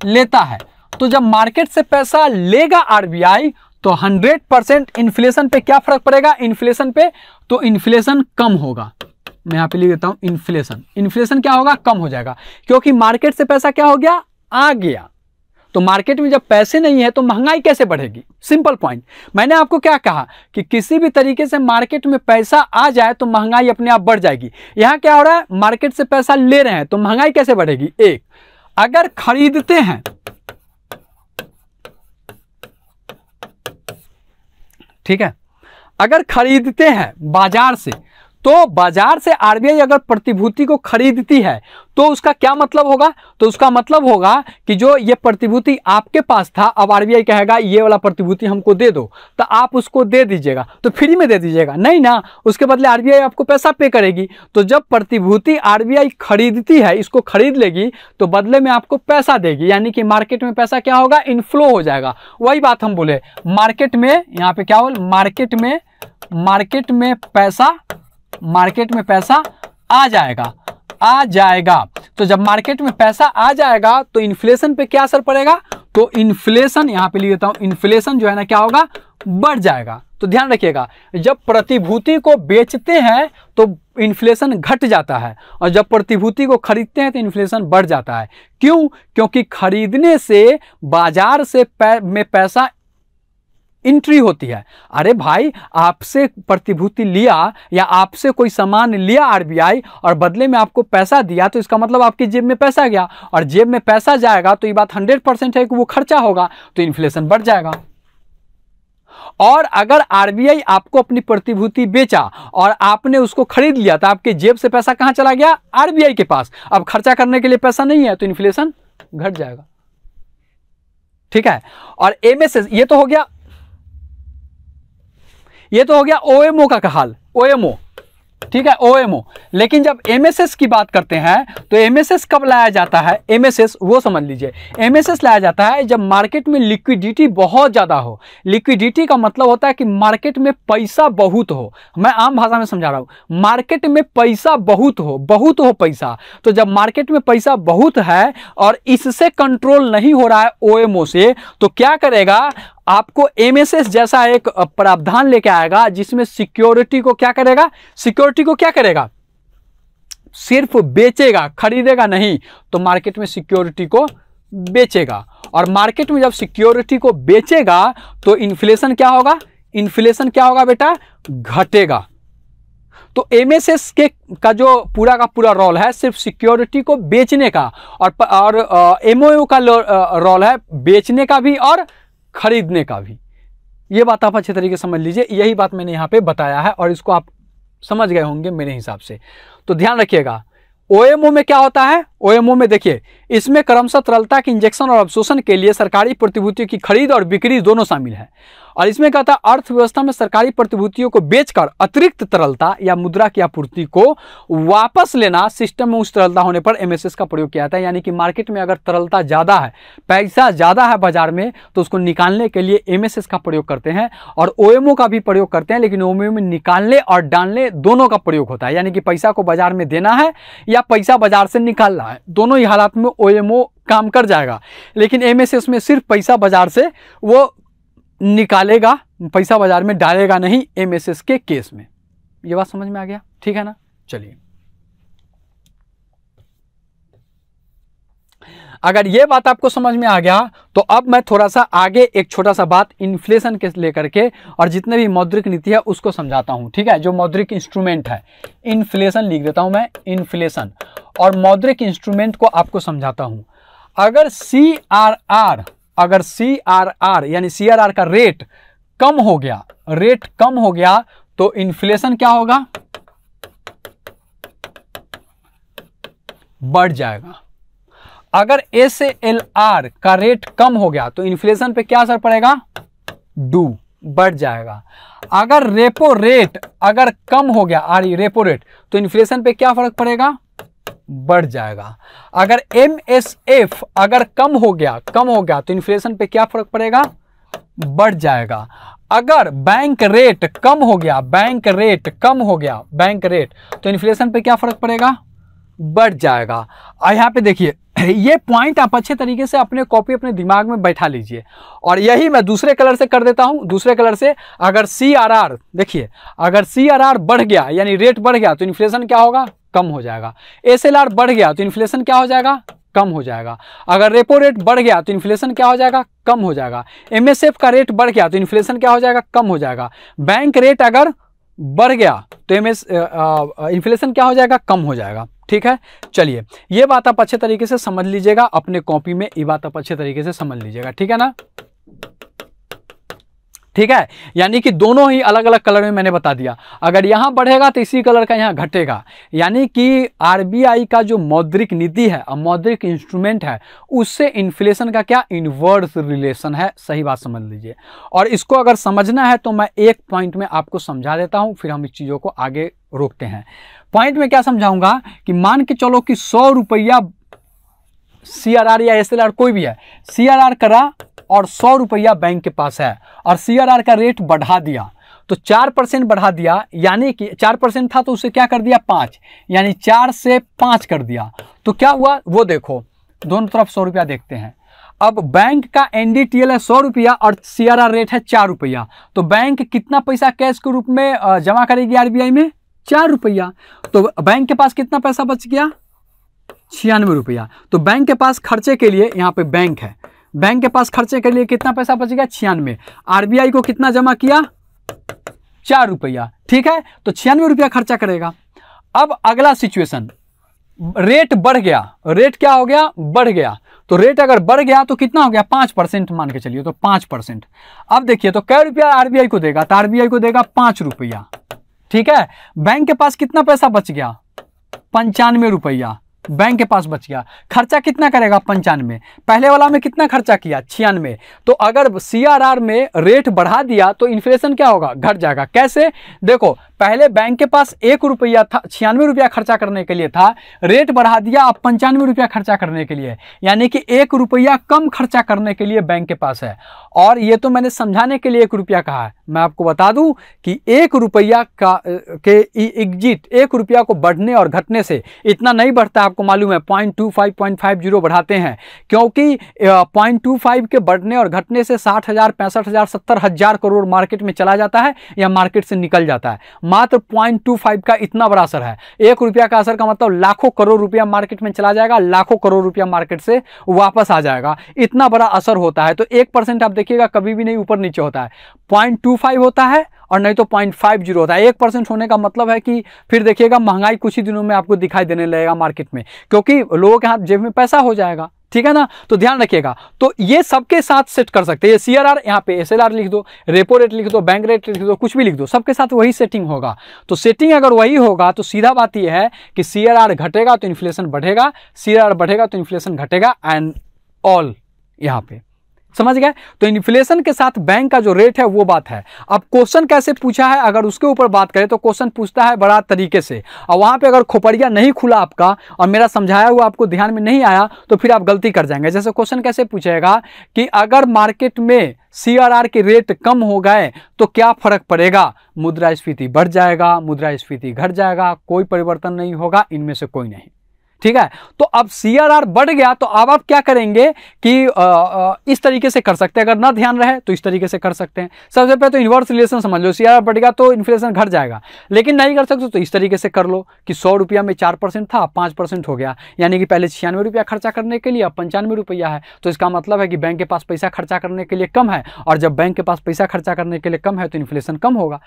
लेता है तो जब मार्केट से पैसा लेगा आरबीआई तो 100 परसेंट इन्फ्लेशन पे क्या फर्क पड़ेगा इन्फ्लेशन पे तो इन्फ्लेशन कम होगा मैं यहां पे लिख देता हूं इन्फ्लेशन इन्फ्लेशन क्या होगा कम हो जाएगा क्योंकि मार्केट से पैसा क्या हो गया आ गया तो मार्केट में जब पैसे नहीं है तो महंगाई कैसे बढ़ेगी सिंपल पॉइंट मैंने आपको क्या कहा कि किसी भी तरीके से मार्केट में पैसा आ जाए तो महंगाई अपने आप बढ़ जाएगी यहां क्या हो रहा है मार्केट से पैसा ले रहे हैं तो महंगाई कैसे बढ़ेगी एक अगर खरीदते हैं ठीक है अगर खरीदते हैं बाजार से तो बाजार से आरबीआई अगर प्रतिभूति को खरीदती है तो उसका क्या मतलब होगा तो उसका मतलब होगा कि जो ये प्रतिभूति आपके पास था अब आरबीआई कहेगा ये वाला प्रतिभूति हमको दे दो तो आप उसको दे दीजिएगा तो फ्री में दे दीजिएगा नहीं ना उसके बदले आरबीआई आपको पैसा पे करेगी तो जब प्रतिभूति आरबीआई खरीदती है इसको खरीद लेगी तो बदले में आपको पैसा देगी यानी कि मार्केट में पैसा क्या होगा इनफ्लो हो जाएगा वही बात हम बोले मार्केट में यहाँ पे क्या बोल मार्केट में मार्केट में पैसा मार्केट में पैसा आ जाएगा आ जाएगा तो जब मार्केट में पैसा आ जाएगा तो इन्फ्लेशन पे क्या असर पड़ेगा तो इन्फ्लेशन यहां पे लिख देता हूं इन्फ्लेशन जो है ना क्या होगा बढ़ जाएगा तो ध्यान रखिएगा जब प्रतिभूति को बेचते हैं तो इन्फ्लेशन घट जाता है और जब प्रतिभूति को खरीदते हैं तो इन्फ्लेशन बढ़ जाता है क्यों क्योंकि खरीदने से बाजार से पै, में पैसा इंट्री होती है अरे भाई आपसे प्रतिभूति लिया या आपसे कोई सामान लिया आरबीआई और बदले में आपको पैसा दिया तो इसका मतलब आपकी जेब में पैसा गया और जेब में पैसा जाएगा तो ये बात हंड्रेड परसेंट है कि वो खर्चा होगा तो इन्फ्लेशन बढ़ जाएगा और अगर आरबीआई आपको अपनी प्रतिभूति बेचा और आपने उसको खरीद लिया तो आपके जेब से पैसा कहां चला गया आरबीआई के पास अब खर्चा करने के लिए पैसा नहीं है तो इन्फ्लेशन घट जाएगा ठीक है और एम ये तो हो गया ये तो हो गया ओ का हाल ओ ठीक है ओ लेकिन जब एम की बात करते हैं तो एम कब लाया जाता है एम वो समझ लीजिए एम लाया जाता है जब मार्केट में लिक्विडिटी बहुत ज़्यादा हो लिक्विडिटी का मतलब होता है कि मार्केट में पैसा बहुत हो मैं आम भाषा में समझा रहा हूँ मार्केट में पैसा बहुत हो बहुत हो पैसा तो जब मार्केट में पैसा बहुत है और इससे कंट्रोल नहीं हो रहा है ओ से तो क्या करेगा आपको एमएसएस जैसा एक प्रावधान लेके आएगा जिसमें सिक्योरिटी को क्या करेगा सिक्योरिटी को क्या करेगा सिर्फ बेचेगा खरीदेगा नहीं तो मार्केट में सिक्योरिटी को बेचेगा और मार्केट में जब सिक्योरिटी को बेचेगा तो इन्फ्लेशन क्या होगा इन्फ्लेशन क्या होगा बेटा घटेगा तो एमएसएस के का जो पूरा का पूरा रोल है सिर्फ सिक्योरिटी को बेचने का और और एमओयू का रोल है बेचने का भी और खरीदने का भी ये बात आप अच्छे तरीके समझ लीजिए यही बात मैंने यहाँ पे बताया है और इसको आप समझ गए होंगे मेरे हिसाब से तो ध्यान रखिएगा ओएमओ में क्या होता है ओएमओ में देखिए इसमें क्रमशः तरलता के इंजेक्शन और अवशोषण के लिए सरकारी प्रतिभूतियों की खरीद और बिक्री दोनों शामिल है और इसमें कहा था अर्थव्यवस्था में सरकारी प्रतिभूतियों को बेचकर अतिरिक्त तरलता या मुद्रा की आपूर्ति को वापस लेना सिस्टम में उस तरलता होने पर एमएसएस का प्रयोग किया जाता है यानी कि मार्केट में अगर तरलता ज़्यादा है पैसा ज़्यादा है बाजार में तो उसको निकालने के लिए एमएसएस का प्रयोग करते हैं और ओएमओ का भी प्रयोग करते हैं लेकिन ओएमओ में निकालने और डालने दोनों का प्रयोग होता है यानी कि पैसा को बाजार में देना है या पैसा बाजार से निकालना है दोनों ही हालात में ओएमओ काम कर जाएगा लेकिन एम एस एस में सिर्फ पैसा बाजार से वो निकालेगा पैसा बाजार में डालेगा नहीं एम के केस में यह बात समझ में आ गया ठीक है ना चलिए अगर यह बात आपको समझ में आ गया तो अब मैं थोड़ा सा आगे एक छोटा सा बात इन्फ्लेशन के लेकर के और जितने भी मौद्रिक नीति है उसको समझाता हूं ठीक है जो मौद्रिक इंस्ट्रूमेंट है इन्फ्लेशन लिख देता हूं मैं इन्फ्लेशन और मौद्रिक इंस्ट्रूमेंट को आपको समझाता हूं अगर सी आर आर अगर सी आर आर यानी सी आर आर का रेट कम हो गया रेट कम हो गया तो इन्फ्लेशन क्या होगा बढ़ जाएगा अगर एस एल आर का रेट कम हो गया तो इन्फ्लेशन पे क्या असर पड़ेगा डू बढ़ जाएगा अगर रेपो रेट अगर कम हो गया आर रेपो रेट तो इन्फ्लेशन पे क्या फर्क पड़ेगा बढ़ जाएगा अगर एम एस एफ अगर कम हो गया कम हो गया तो इन्फ्लेशन पे क्या फर्क पड़ेगा बढ़ जाएगा अगर बैंक रेट कम हो गया बैंक रेट कम हो गया बैंक रेट तो इन्फ्लेशन पे क्या फर्क पड़ेगा बढ़ जाएगा और यहाँ पे देखिए <clears throat> ये पॉइंट आप अच्छे तरीके से अपने कॉपी अपने दिमाग में बैठा लीजिए और यही मैं दूसरे कलर से कर देता हूँ दूसरे कलर से अगर सी आर आर देखिए अगर सी आर आर बढ़ गया यानी रेट बढ़ गया तो इन्फ्लेशन क्या होगा कम हो जाएगा एस एल आर बढ़ गया तो इन्फ्लेशन क्या हो जाएगा कम हो जाएगा अगर रेपो रेट बढ़ गया तो इन्फ्लेशन क्या हो जाएगा कम हो जाएगा एफ का रेट बढ़ गया तो इन्फ्लेशन क्या हो जाएगा कम हो जाएगा बैंक रेट अगर बढ़ गया तो एम इन्फ्लेशन क्या हो जाएगा कम हो जाएगा ठीक है चलिए ये बात आप अच्छे तरीके से समझ लीजिएगा अपने कॉपी में ये बात आप अच्छे तरीके से समझ लीजिएगा ठीक है ना ठीक है यानी कि दोनों ही अलग अलग कलर में मैंने बता दिया अगर यहां बढ़ेगा तो इसी कलर का यहां घटेगा यानी कि आरबीआई का जो मौद्रिक नीति है और मौद्रिक इंस्ट्रूमेंट है उससे इन्फ्लेशन का क्या इनवर्स रिलेशन है सही बात समझ लीजिए और इसको अगर समझना है तो मैं एक पॉइंट में आपको समझा देता हूं फिर हम इस चीज़ों को आगे रोकते हैं पॉइंट में क्या समझाऊंगा कि मान के चलो कि सौ रुपया सी आर आर या एस एल आर कोई भी है सी आर आर करा और सौ रुपया बैंक के पास है और सी आर आर का रेट बढ़ा दिया तो चार परसेंट बढ़ा दिया यानी कि चार परसेंट था तो उसे क्या कर दिया पांच यानी चार से पांच कर दिया तो क्या हुआ वो देखो दोनों तरफ सौ रुपया देखते हैं अब बैंक का एन डी टी एल है सौ रुपया और सी आर आर रेट है चार रुपया तो बैंक कितना पैसा कैश के रूप में जमा करेगी आर बी आई में चार रुपया तो बैंक के पास कितना पैसा बच गया छियानवे रुपया तो बैंक के पास खर्चे के लिए यहाँ पे बैंक है बैंक के पास खर्चे के लिए कितना पैसा बच गया छियानवे आरबीआई को कितना जमा किया चार रुपया ठीक है तो छियानवे रुपया खर्चा करेगा अब अगला सिचुएशन रेट बढ़ गया रेट क्या हो गया बढ़ गया तो रेट अगर बढ़ गया तो कितना हो गया पांच परसेंट मान के चलिए तो पांच परसेंट अब देखिए तो कै रुपया आरबीआई को देगा तो आरबीआई को देगा पांच रुपया ठीक है बैंक के पास कितना पैसा बच गया पंचानवे रुपया बैंक के पास बच गया खर्चा कितना करेगा पंचानवे पहले वाला में कितना खर्चा किया छियानवे तो अगर सीआरआर में रेट बढ़ा दिया तो इन्फ्लेशन क्या होगा घट जाएगा कैसे देखो पहले बैंक के पास एक रुपया था छियानवे रुपया खर्चा करने के लिए था रेट बढ़ा दिया अब पंचानवे रुपया खर्चा करने के लिए यानी कि एक रुपया कम खर्चा करने के लिए बैंक के पास है और ये तो मैंने समझाने के लिए एक रुपया कहा है मैं आपको बता दूं कि एक रुपया का के एग्जिट एक रुपया को बढ़ने और घटने से इतना नहीं बढ़ता आपको मालूम है point two five point five zero बढ़ाते हैं क्योंकि पॉइंट टू फाइव के बढ़ने और घटने से साठ हज़ार पैंसठ हज़ार सत्तर हज़ार करोड़ मार्केट में चला जाता है या मार्केट से निकल जाता है मात्र पॉइंट का इतना बड़ा असर है एक रुपया का असर का मतलब लाखों करोड़ रुपया मार्केट में चला जाएगा लाखों करोड़ रुपया मार्केट से वापस आ जाएगा इतना बड़ा असर होता है तो एक परसेंट आप देखिएगा कभी भी नहीं ऊपर नीचे होता है पॉइंट टू फाइव होता है और नहीं तो पॉइंट फाइव जीरो होता है एक परसेंट होने का मतलब है कि फिर देखिएगा महंगाई कुछ ही दिनों में आपको दिखाई देने लगेगा मार्केट में क्योंकि लोगों के हाथ जेब में पैसा हो जाएगा ठीक है ना तो ध्यान रखिएगा तो ये सबके साथ सेट कर सकते हैं सी आर आर यहाँ पे एस एल आर लिख दो रेपो रेट लिख दो बैंक रेट लिख दो कुछ भी लिख दो सबके साथ वही सेटिंग होगा तो सेटिंग अगर वही होगा तो सीधा बात यह है कि सी आर आर घटेगा तो इन्फ्लेशन बढ़ेगा सी आर आर बढ़ेगा तो इन्फ्लेशन घटेगा एंड ऑल यहाँ पे समझ गए तो इन्फ्लेशन के साथ बैंक का जो रेट है वो बात है अब क्वेश्चन कैसे पूछा है अगर उसके ऊपर बात करें तो क्वेश्चन पूछता है बड़ा तरीके से और वहां पे अगर खोपड़िया नहीं खुला आपका और मेरा समझाया हुआ आपको ध्यान में नहीं आया तो फिर आप गलती कर जाएंगे जैसे क्वेश्चन कैसे पूछेगा कि अगर मार्केट में सी के रेट कम हो गए तो क्या फर्क पड़ेगा मुद्रास्फीति बढ़ जाएगा मुद्रास्फीति घट जाएगा कोई परिवर्तन नहीं होगा इनमें से कोई नहीं ठीक है तो अब आर बढ़ गया तो अब आप क्या करेंगे कि आ, आ, इस तरीके से कर सकते हैं अगर ना ध्यान रहे तो इस तरीके से कर सकते हैं सबसे पहले तो इन्वर्स रिलेशन समझ लो सीआरआर बढ़ गया तो इन्फ्लेशन घट जाएगा लेकिन नहीं कर सकते तो इस तरीके से कर लो कि सौ रुपया में चार परसेंट था पांच परसेंट हो गया यानी कि पहले छियानवे रुपया खर्चा करने के लिए अब पंचानवे रुपया है तो इसका मतलब है कि बैंक के पास पैसा खर्चा करने के लिए कम है और जब बैंक के पास पैसा खर्चा करने के लिए कम है तो इन्फ्लेशन कम होगा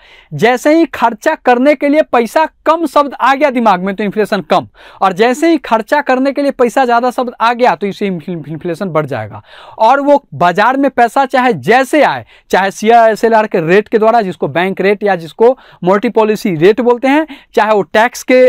जैसे ही खर्चा करने के लिए पैसा कम शब्द आ गया दिमाग में तो इन्फ्लेशन कम और जैसे ही खर्चा करने के लिए पैसा ज़्यादा शब्द आ गया तो इससे इन्फ्लेशन बढ़ जाएगा और वो बाजार में पैसा चाहे जैसे आए चाहे सी एस एल आर के रेट के द्वारा जिसको बैंक रेट या जिसको मोटी पॉलिसी रेट बोलते हैं चाहे वो टैक्स के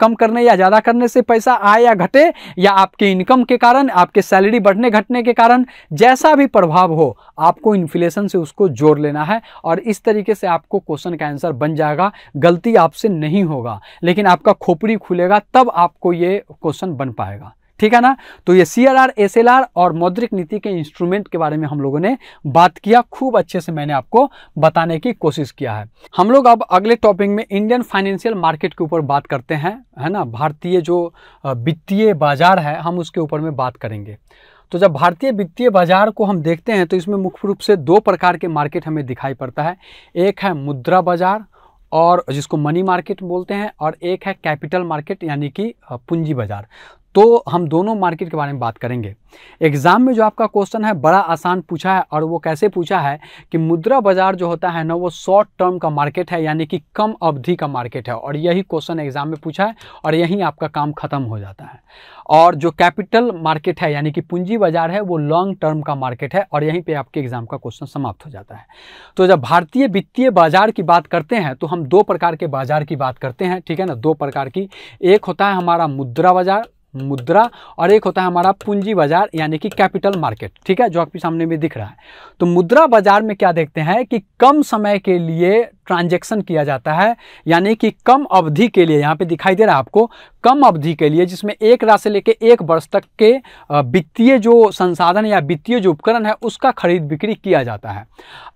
कम करने या ज़्यादा करने से पैसा आए या घटे या आपके इनकम के कारण आपके सैलरी बढ़ने घटने के कारण जैसा भी प्रभाव हो आपको इन्फ्लेशन से उसको जोड़ लेना है और इस तरीके से आपको क्वेश्चन का आंसर बन जाएगा गलती आपसे नहीं होगा लेकिन आपका खोपड़ी खुलेगा तब आपको ये क्वेश्चन बन पाएगा ठीक है ना तो ये C R R S L R और मौद्रिक नीति के इंस्ट्रूमेंट के बारे में हम लोगों ने बात किया खूब अच्छे से मैंने आपको बताने की कोशिश किया है हम लोग अब अगले टॉपिक में इंडियन फाइनेंशियल मार्केट के ऊपर बात करते हैं है ना भारतीय जो वित्तीय बाजार है हम उसके ऊपर में बात करेंगे तो जब भारतीय वित्तीय बाजार को हम देखते हैं तो इसमें मुख्य रूप से दो प्रकार के मार्केट हमें दिखाई पड़ता है एक है मुद्रा बाजार और जिसको मनी मार्केट बोलते हैं और एक है कैपिटल मार्केट यानी कि पूंजी बाजार तो हम दोनों मार्केट के बारे में बात करेंगे एग्ज़ाम में जो आपका क्वेश्चन है बड़ा आसान पूछा है और वो कैसे पूछा है कि मुद्रा बाजार जो होता है ना वो शॉर्ट टर्म का मार्केट है यानी कि कम अवधि का मार्केट है और यही क्वेश्चन एग्ज़ाम में पूछा है और यहीं आपका काम ख़त्म हो जाता है और जो कैपिटल मार्केट है यानी कि पूंजी बाजार है वो लॉन्ग टर्म का मार्केट है और यहीं पर आपके एग्ज़ाम का क्वेश्चन समाप्त हो जाता है तो जब भारतीय वित्तीय बाजार की बात करते हैं तो हम दो प्रकार के बाजार की बात करते हैं ठीक है ना दो प्रकार की एक होता है हमारा मुद्रा बाजार मुद्रा और एक होता है हमारा पूंजी बाजार यानी कि कैपिटल मार्केट ठीक है जो आपके सामने में दिख रहा है तो मुद्रा बाजार में क्या देखते हैं कि कम समय के लिए ट्रांजेक्शन किया जाता है यानी कि कम अवधि के लिए यहाँ पे दिखाई दे रहा है आपको कम अवधि के लिए जिसमें एक राशि से लेकर एक वर्ष तक के वित्तीय जो संसाधन या वित्तीय जो उपकरण है उसका खरीद बिक्री किया जाता है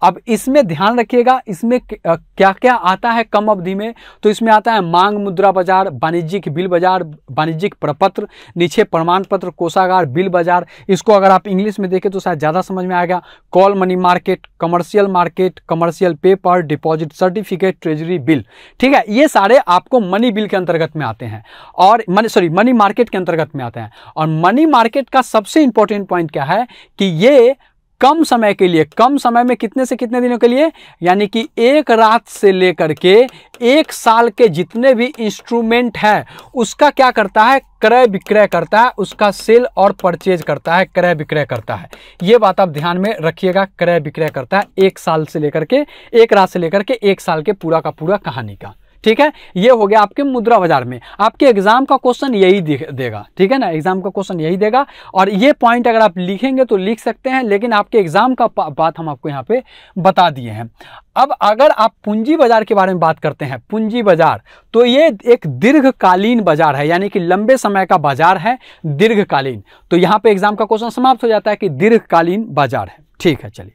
अब इसमें ध्यान रखिएगा इसमें क्या क्या आता है कम अवधि में तो इसमें आता है मांग मुद्रा बाजार वाणिज्यिक बिल बाजार वाणिज्यिक प्रपत्र नीचे प्रमाण पत्र कोषागार बिल बाजार इसको अगर आप इंग्लिश में देखें तो शायद ज़्यादा समझ में आएगा call money market commercial market commercial paper deposit certificate treasury bill ठीक है ये सारे आपको मनी बिल के अंतर्गत में आते हैं और मनी सॉरी मनी मार्केट के अंतर्गत में आते हैं और मनी मार्केट का सबसे इंपॉर्टेंट पॉइंट क्या है कि ये कम समय के लिए कम समय में कितने से कितने दिनों के लिए यानी कि एक रात से लेकर के एक साल के जितने भी इंस्ट्रूमेंट हैं उसका क्या करता है क्रय विक्रय करता है उसका सेल और परचेज करता है क्रय विक्रय करता है ये बात आप ध्यान में रखिएगा क्रय विक्रय करता है एक साल से लेकर के एक रात से लेकर के एक साल के पूरा का पूरा कहानी का ठीक है ये हो गया आपके मुद्रा बाजार में आपके एग्जाम का क्वेश्चन यही देगा ठीक है ना एग्जाम का क्वेश्चन यही देगा और ये पॉइंट अगर आप लिखेंगे तो लिख सकते हैं लेकिन आपके एग्जाम का बात हम आपको यहाँ पे बता दिए हैं अब अगर आप पूंजी बाजार के बारे में बात करते हैं पूंजी बाजार तो ये एक दीर्घकालीन बाजार है यानी कि लंबे समय का बाजार है दीर्घकालीन तो यहाँ पे एग्जाम का क्वेश्चन समाप्त हो जाता है कि दीर्घकालीन बाजार है ठीक है चलिए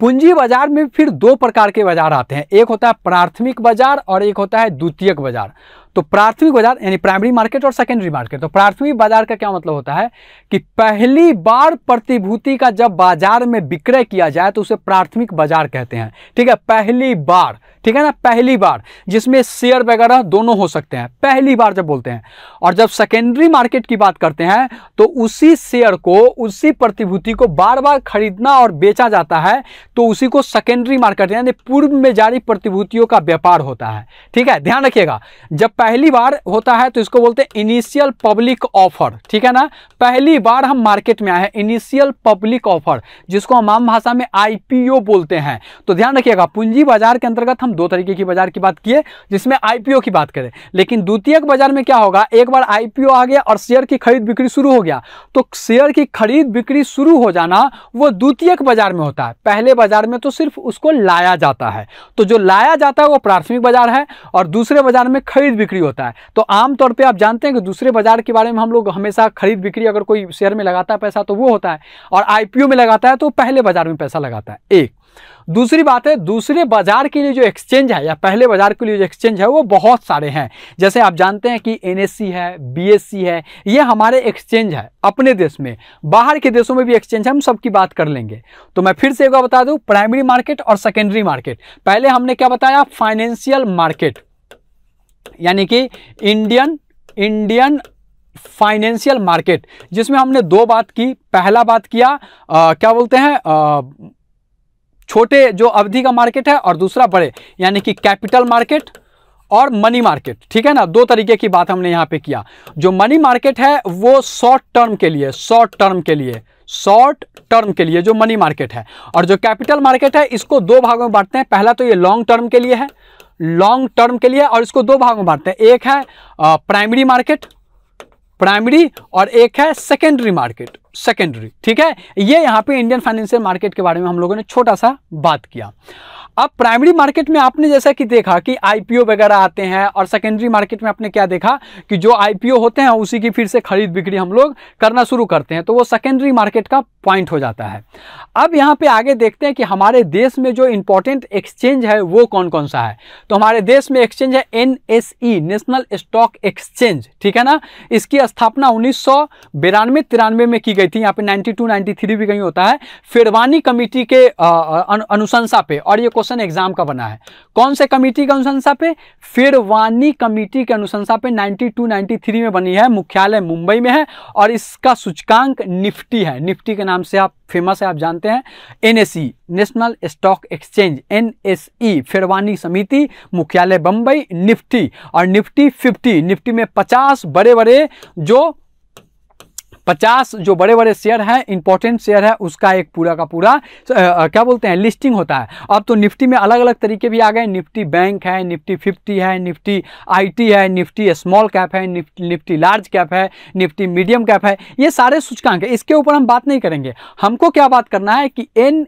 पूंजी बाजार में फिर दो प्रकार के बाजार आते हैं एक होता है प्राथमिक बाजार और एक होता है द्वितीयक बाजार तो प्राथमिक बाजार यानी प्राइमरी मार्केट और सेकेंडरी मार्केट तो प्राथमिक बाजार का क्या मतलब होता है कि पहली बार प्रतिभूति का जब बाजार में विक्रय किया जाए तो उसे प्राथमिक बाजार कहते हैं ठीक है पहली बार ठीक है ना पहली बार जिसमें शेयर वगैरह दोनों हो सकते हैं पहली बार जब बोलते हैं और जब सेकेंडरी मार्केट की बात करते हैं तो उसी शेयर को उसी प्रतिभूति को बार बार खरीदना और बेचा जाता है तो उसी को सेकेंडरी मार्केट यानी पूर्व में जारी प्रतिभूतियों का व्यापार होता है ठीक है ध्यान रखिएगा जब पहली बार होता है तो इसको बोलते हैं इनिशियल पब्लिक ऑफर ठीक है ना पहली बार हम मार्केट में आए हैं इनिशियल पब्लिक ऑफर जिसको हम आम भाषा में आईपीओ बोलते हैं तो ध्यान रखिएगा पूंजी बाजार के अंतर्गत हम दो तरीके की बाजार की बात किए जिसमें आईपीओ की बात करें लेकिन द्वितीयक बाजार में क्या होगा एक बार आईपीओ आ गया और शेयर की खरीद बिक्री शुरू हो गया तो शेयर की खरीद बिक्री शुरू हो जाना वो द्वितीयक बाजार में होता है पहले बाजार में तो सिर्फ उसको लाया जाता है तो जो लाया जाता है वो प्राथमिक बाजार है और दूसरे बाजार में खरीद बिक्री बिक्री होता है तो आमतौर पर आप जानते हैं कि दूसरे बाजार के बारे में हम लोग हमेशा खरीद बिक्री अगर कोई शेयर में लगाता है पैसा तो वो होता है और आई में लगाता है तो पहले बाजार में पैसा लगाता है एक दूसरी बात है दूसरे बाजार के लिए जो एक्सचेंज है या पहले बाजार के लिए जो एक्सचेंज है वो बहुत सारे हैं जैसे आप जानते हैं कि एन e है बी e है ये हमारे एक्सचेंज है अपने देश में बाहर के देशों में भी एक्सचेंज है हम सबकी बात कर लेंगे तो मैं फिर से एक बार बता दूं प्राइमरी मार्केट और सेकेंडरी मार्केट पहले हमने क्या बताया फाइनेंशियल मार्केट यानी कि इंडियन इंडियन फाइनेंशियल मार्केट जिसमें हमने दो बात की पहला बात किया आ, क्या बोलते हैं छोटे जो अवधि का मार्केट है और दूसरा बड़े यानी कि कैपिटल मार्केट और मनी मार्केट ठीक है ना दो तरीके की बात हमने यहां पे किया जो मनी मार्केट है वो शॉर्ट टर्म के लिए शॉर्ट टर्म के लिए शॉर्ट टर्म के लिए जो मनी मार्केट है और जो कैपिटल मार्केट है इसको दो भागों में बांटते हैं पहला तो ये लॉन्ग टर्म के लिए है लॉन्ग टर्म के लिए और इसको दो भाग में बांटते हैं एक है प्राइमरी मार्केट प्राइमरी और एक है सेकेंडरी मार्केट सेकेंडरी ठीक है ये यहाँ पे इंडियन फाइनेंशियल मार्केट के बारे में हम लोगों ने छोटा सा बात किया अब प्राइमरी मार्केट में आपने जैसा कि देखा कि आईपीओ वगैरह आते हैं और सेकेंडरी मार्केट में आपने क्या देखा कि जो आईपीओ होते हैं उसी की फिर से खरीद बिक्री हम लोग करना शुरू करते हैं तो वो सेकेंडरी मार्केट का पॉइंट हो जाता है अब यहाँ पे आगे देखते हैं कि हमारे देश में जो इम्पोर्टेंट एक्सचेंज है वो कौन कौन सा है तो हमारे देश में एक्सचेंज है एन नेशनल स्टॉक एक्सचेंज ठीक है ना इसकी स्थापना उन्नीस सौ बिरानवे तिरानवे में की गई थी यहाँ पे 92 93 भी कहीं होता है फिरवानी कमेटी के अनुशंसा पे और ये क्वेश्चन एग्जाम का बना है कौन से कमेटी के अनुशंसा पे फिरवानी कमेटी के अनुशंसा पे नाइन्टी टू में बनी है मुख्यालय मुंबई में है और इसका सूचकांक निफ्टी है निफ्टी के नाम से आप फेमस है आप जानते हैं NSE national stock exchange NSE Pherwani समिति मुख्यालय बंबई निफ्टी और निफ्टी 50 निफ्टी में 50 बड़े बड़े जो पचास जो बड़े बड़े शेयर हैं इंपॉर्टेंट शेयर है उसका एक पूरा का पूरा आ, क्या बोलते हैं लिस्टिंग होता है अब तो निफ्टी में अलग अलग तरीके भी आ गए निफ्टी बैंक है निफ्टी फिफ्टी है निफ्टी आईटी है निफ्टी स्मॉल कैप है निफ्टी लार्ज कैप है निफ्टी मीडियम कैप है ये सारे सूचकांक है इसके ऊपर हम बात नहीं करेंगे हमको क्या बात करना है कि एन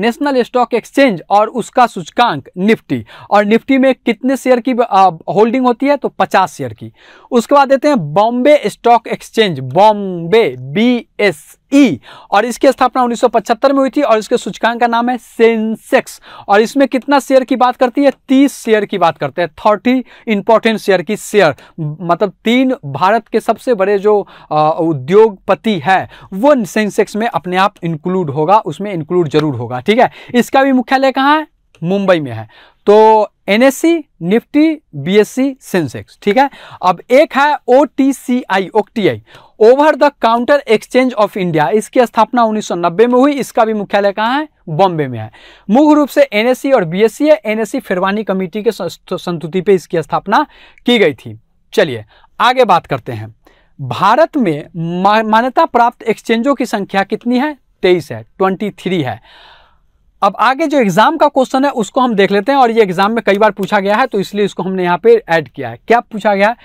नेशनल स्टॉक एक्सचेंज और उसका सूचकांक निफ्टी और निफ्टी में कितने शेयर की होल्डिंग होती है तो पचास शेयर की उसके बाद देते हैं Bombay stock exchange Bombay B S E और इसकी स्थापना 1975 में हुई थी और इसके सूचकांक का नाम है सेंसेक्स और इसमें कितना शेयर की बात करती है तीस शेयर की बात करते हैं थर्टी इंपॉर्टेंट शेयर की शेयर मतलब तीन भारत के सबसे बड़े जो उद्योगपति है वो सेंसेक्स में अपने आप इंक्लूड होगा उसमें इंक्लूड जरूर होगा ठीक है इसका भी मुख्यालय कहाँ है मुंबई में है तो एनएससी निफ्टी बीएससी सेंसेक्स ठीक है अब एक है O T C I OTCI over the counter exchange of India इसकी स्थापना 1990 में हुई इसका भी मुख्यालय कहाँ है बॉम्बे में है मुख्य रूप से एनएससी और बीएससी है एनएससी फिरवानी कमेटी के संतुति पे इसकी स्थापना की गई थी चलिए आगे बात करते हैं भारत में मान्यता प्राप्त एक्सचेंजों की संख्या कितनी है तेईस है ट्वेंटी थ्री है अब आगे जो एग्जाम का क्वेश्चन है उसको हम देख लेते हैं और ये एग्जाम में कई बार पूछा गया है तो इसलिए इसको हमने यहाँ पे ऐड किया है क्या पूछा गया है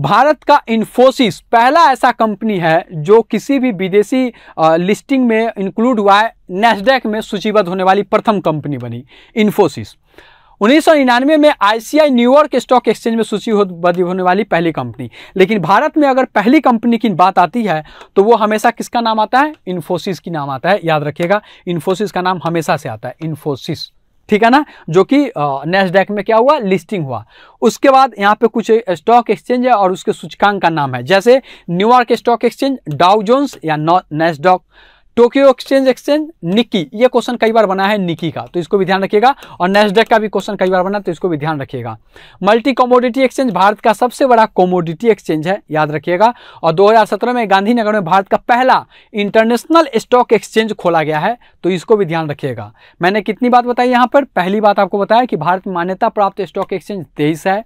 भारत का इन्फोसिस पहला ऐसा कंपनी है जो किसी भी विदेशी लिस्टिंग में इंक्लूड हुआ है नेस्डेक में सूचीबद्ध होने वाली प्रथम कंपनी बनी इन्फोसिस उन्नीस में आईसीआई न्यूयॉर्क स्टॉक एक्सचेंज में सूचीबद्ध होने वाली पहली कंपनी लेकिन भारत में अगर पहली कंपनी की बात आती है तो वो हमेशा किसका नाम आता है इन्फोसिस की नाम आता है याद रखिएगा इन्फोसिस का नाम हमेशा से आता है इन्फोसिस ठीक है ना जो कि नेस्डेक में क्या हुआ लिस्टिंग हुआ उसके बाद यहाँ पे कुछ स्टॉक एक्सचेंज है और उसके सूचकांक का नाम है जैसे New York stock exchange Dow Jones या Nasdaq Tokyo exchange exchange Nikkei ये क्वेश्चन कई बार बना है निकी का तो इसको भी ध्यान रखिएगा और नेस्डेक का भी क्वेश्चन कई बार बना तो इसको भी ध्यान रखिएगा मल्टी कमोडिटी एक्सचेंज भारत का सबसे बड़ा कमोडिटी एक्सचेंज है याद रखिएगा और 2017 में गांधीनगर में भारत का पहला इंटरनेशनल स्टॉक एक्सचेंज खोला गया है तो इसको भी ध्यान रखिएगा मैंने कितनी बात बताई यहाँ पर पहली बात आपको बताया कि भारत में मान्यता प्राप्त स्टॉक एक्सचेंज तेईस है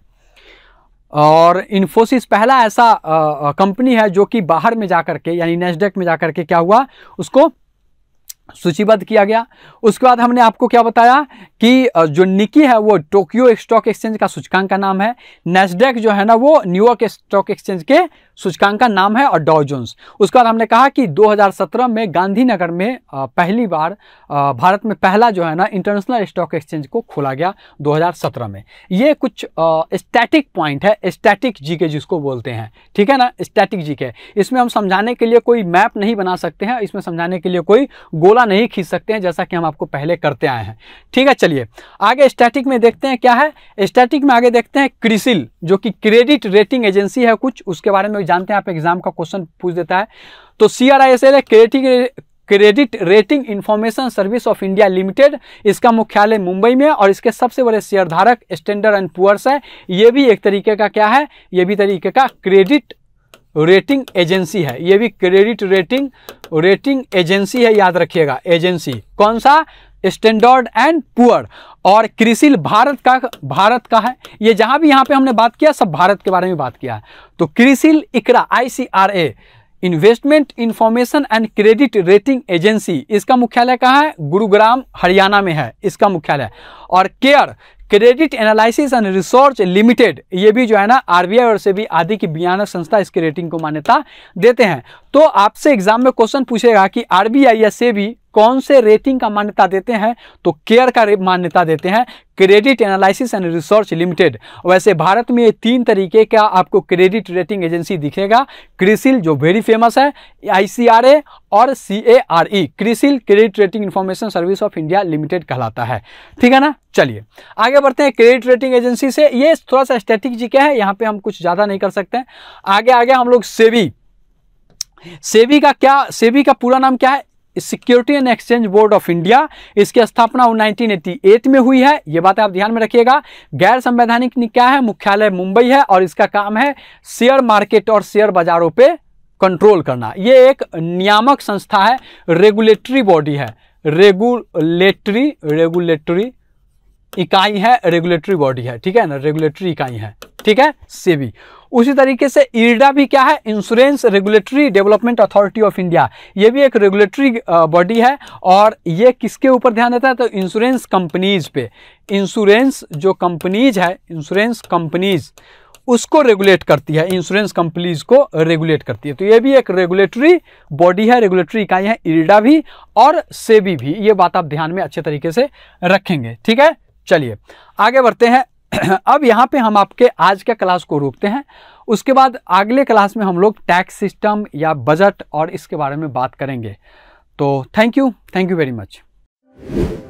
और इन्फोसिस पहला ऐसा कंपनी है जो कि बाहर में जा करके यानी नेस्डेक में जा करके के क्या हुआ उसको सूचीबद्ध किया गया उसके बाद हमने आपको क्या बताया कि जो निकी है वो टोक्यो स्टॉक एक्सचेंज का सूचकांक का नाम है नेस्डेक जो है ना वो न्यूयॉर्क स्टॉक एक्सचेंज के सूचकांक का नाम है और डॉ जोन्स उसके बाद हमने कहा कि 2017 में गांधीनगर में पहली बार भारत में पहला जो है ना इंटरनेशनल स्टॉक एक्सचेंज को खोला गया 2017 में ये कुछ स्टैटिक पॉइंट है स्टैटिक जी के जिसको बोलते हैं ठीक है ना स्टैटिक जी के इसमें हम समझाने के लिए कोई मैप नहीं बना सकते हैं इसमें समझाने के लिए कोई गोला नहीं खींच सकते हैं जैसा कि हम आपको पहले करते आए हैं ठीक है चलिए आगे स्टैटिक में देखते हैं क्या है स्टैटिक में आगे देखते हैं क्रिसिल जो कि क्रेडिट रेटिंग एजेंसी है कुछ उसके बारे में जानते हैं आप एग्जाम का क्वेश्चन पूछ देता है तो C R I S credit credit rating information service of India limited इसका मुख्यालय मुंबई में और इसके सबसे बड़े शेयरधारक स्टैंडर्ड एंड पुअर्स है ये भी एक तरीके का क्या है ये भी तरीके का क्रेडिट रेटिंग एजेंसी है ये भी क्रेडिट रेटिंग रेटिंग एजेंसी है याद रखिएगा एजेंसी कौन सा स्टैंडर्ड एंड पुअर और कृषि भारत का भारत का है ये जहां भी यहां पे हमने बात किया सब भारत के बारे में बात किया है तो कृषि ICRA I investment information and credit rating agency इसका मुख्यालय कहाँ है गुरुग्राम हरियाणा में है इसका मुख्यालय और CARE credit analysis and research limited ये भी जो है ना आरबीआई और सेबी आदि की बयानक संस्था इसके रेटिंग को मान्यता देते हैं तो आपसे एग्जाम में क्वेश्चन पूछेगा कि आरबीआई या सेबी कौन से रेटिंग का मान्यता देते हैं तो केयर का मान्यता देते हैं credit analysis and research limited वैसे भारत में ये तीन तरीके का आपको क्रेडिट रेटिंग एजेंसी दिखेगा क्रिसिल जो वेरी फेमस है आई और C A R E CRISIL credit rating information service of India limited कहलाता है ठीक है ना चलिए आगे बढ़ते हैं क्रेडिट रेटिंग एजेंसी से ये थोड़ा सा क्या है यहाँ पे हम कुछ ज़्यादा नहीं कर सकते आगे आगे हम लोग सेवी सेवी का क्या सेवी का पूरा नाम क्या है security and exchange board of India इसकी स्थापना 1988 में हुई है यह बात आप ध्यान में रखिएगा गैर संवैधानिक निकाय है मुख्यालय मुंबई है और इसका काम है शेयर मार्केट और शेयर बाजारों पे कंट्रोल करना ये एक नियामक संस्था है रेगुलेटरी बॉडी है रेगुलेटरी रेगुलेटरी इकाई है रेगुलेटरी बॉडी है ठीक है ना रेगुलेटरी इकाई है ठीक है सेबी उसी तरीके से इर्डा भी क्या है insurance regulatory development authority of India ये भी एक रेगुलेटरी बॉडी है और ये किसके ऊपर ध्यान देता है तो इंश्योरेंस कंपनीज पे इंश्योरेंस जो कंपनीज है इंश्योरेंस कंपनीज उसको रेगुलेट करती है इंश्योरेंस कंपनीज को रेगुलेट करती है तो ये भी एक रेगुलेटरी बॉडी है रेगुलेटरी इकाई है इर्डा भी और सेबी भी ये बात आप ध्यान में अच्छे तरीके से रखेंगे ठीक है चलिए आगे बढ़ते हैं <clears throat> अब यहाँ पे हम आपके आज के क्लास को रोकते हैं उसके बाद अगले क्लास में हम लोग टैक्स सिस्टम या बजट और इसके बारे में बात करेंगे तो thank you thank you very much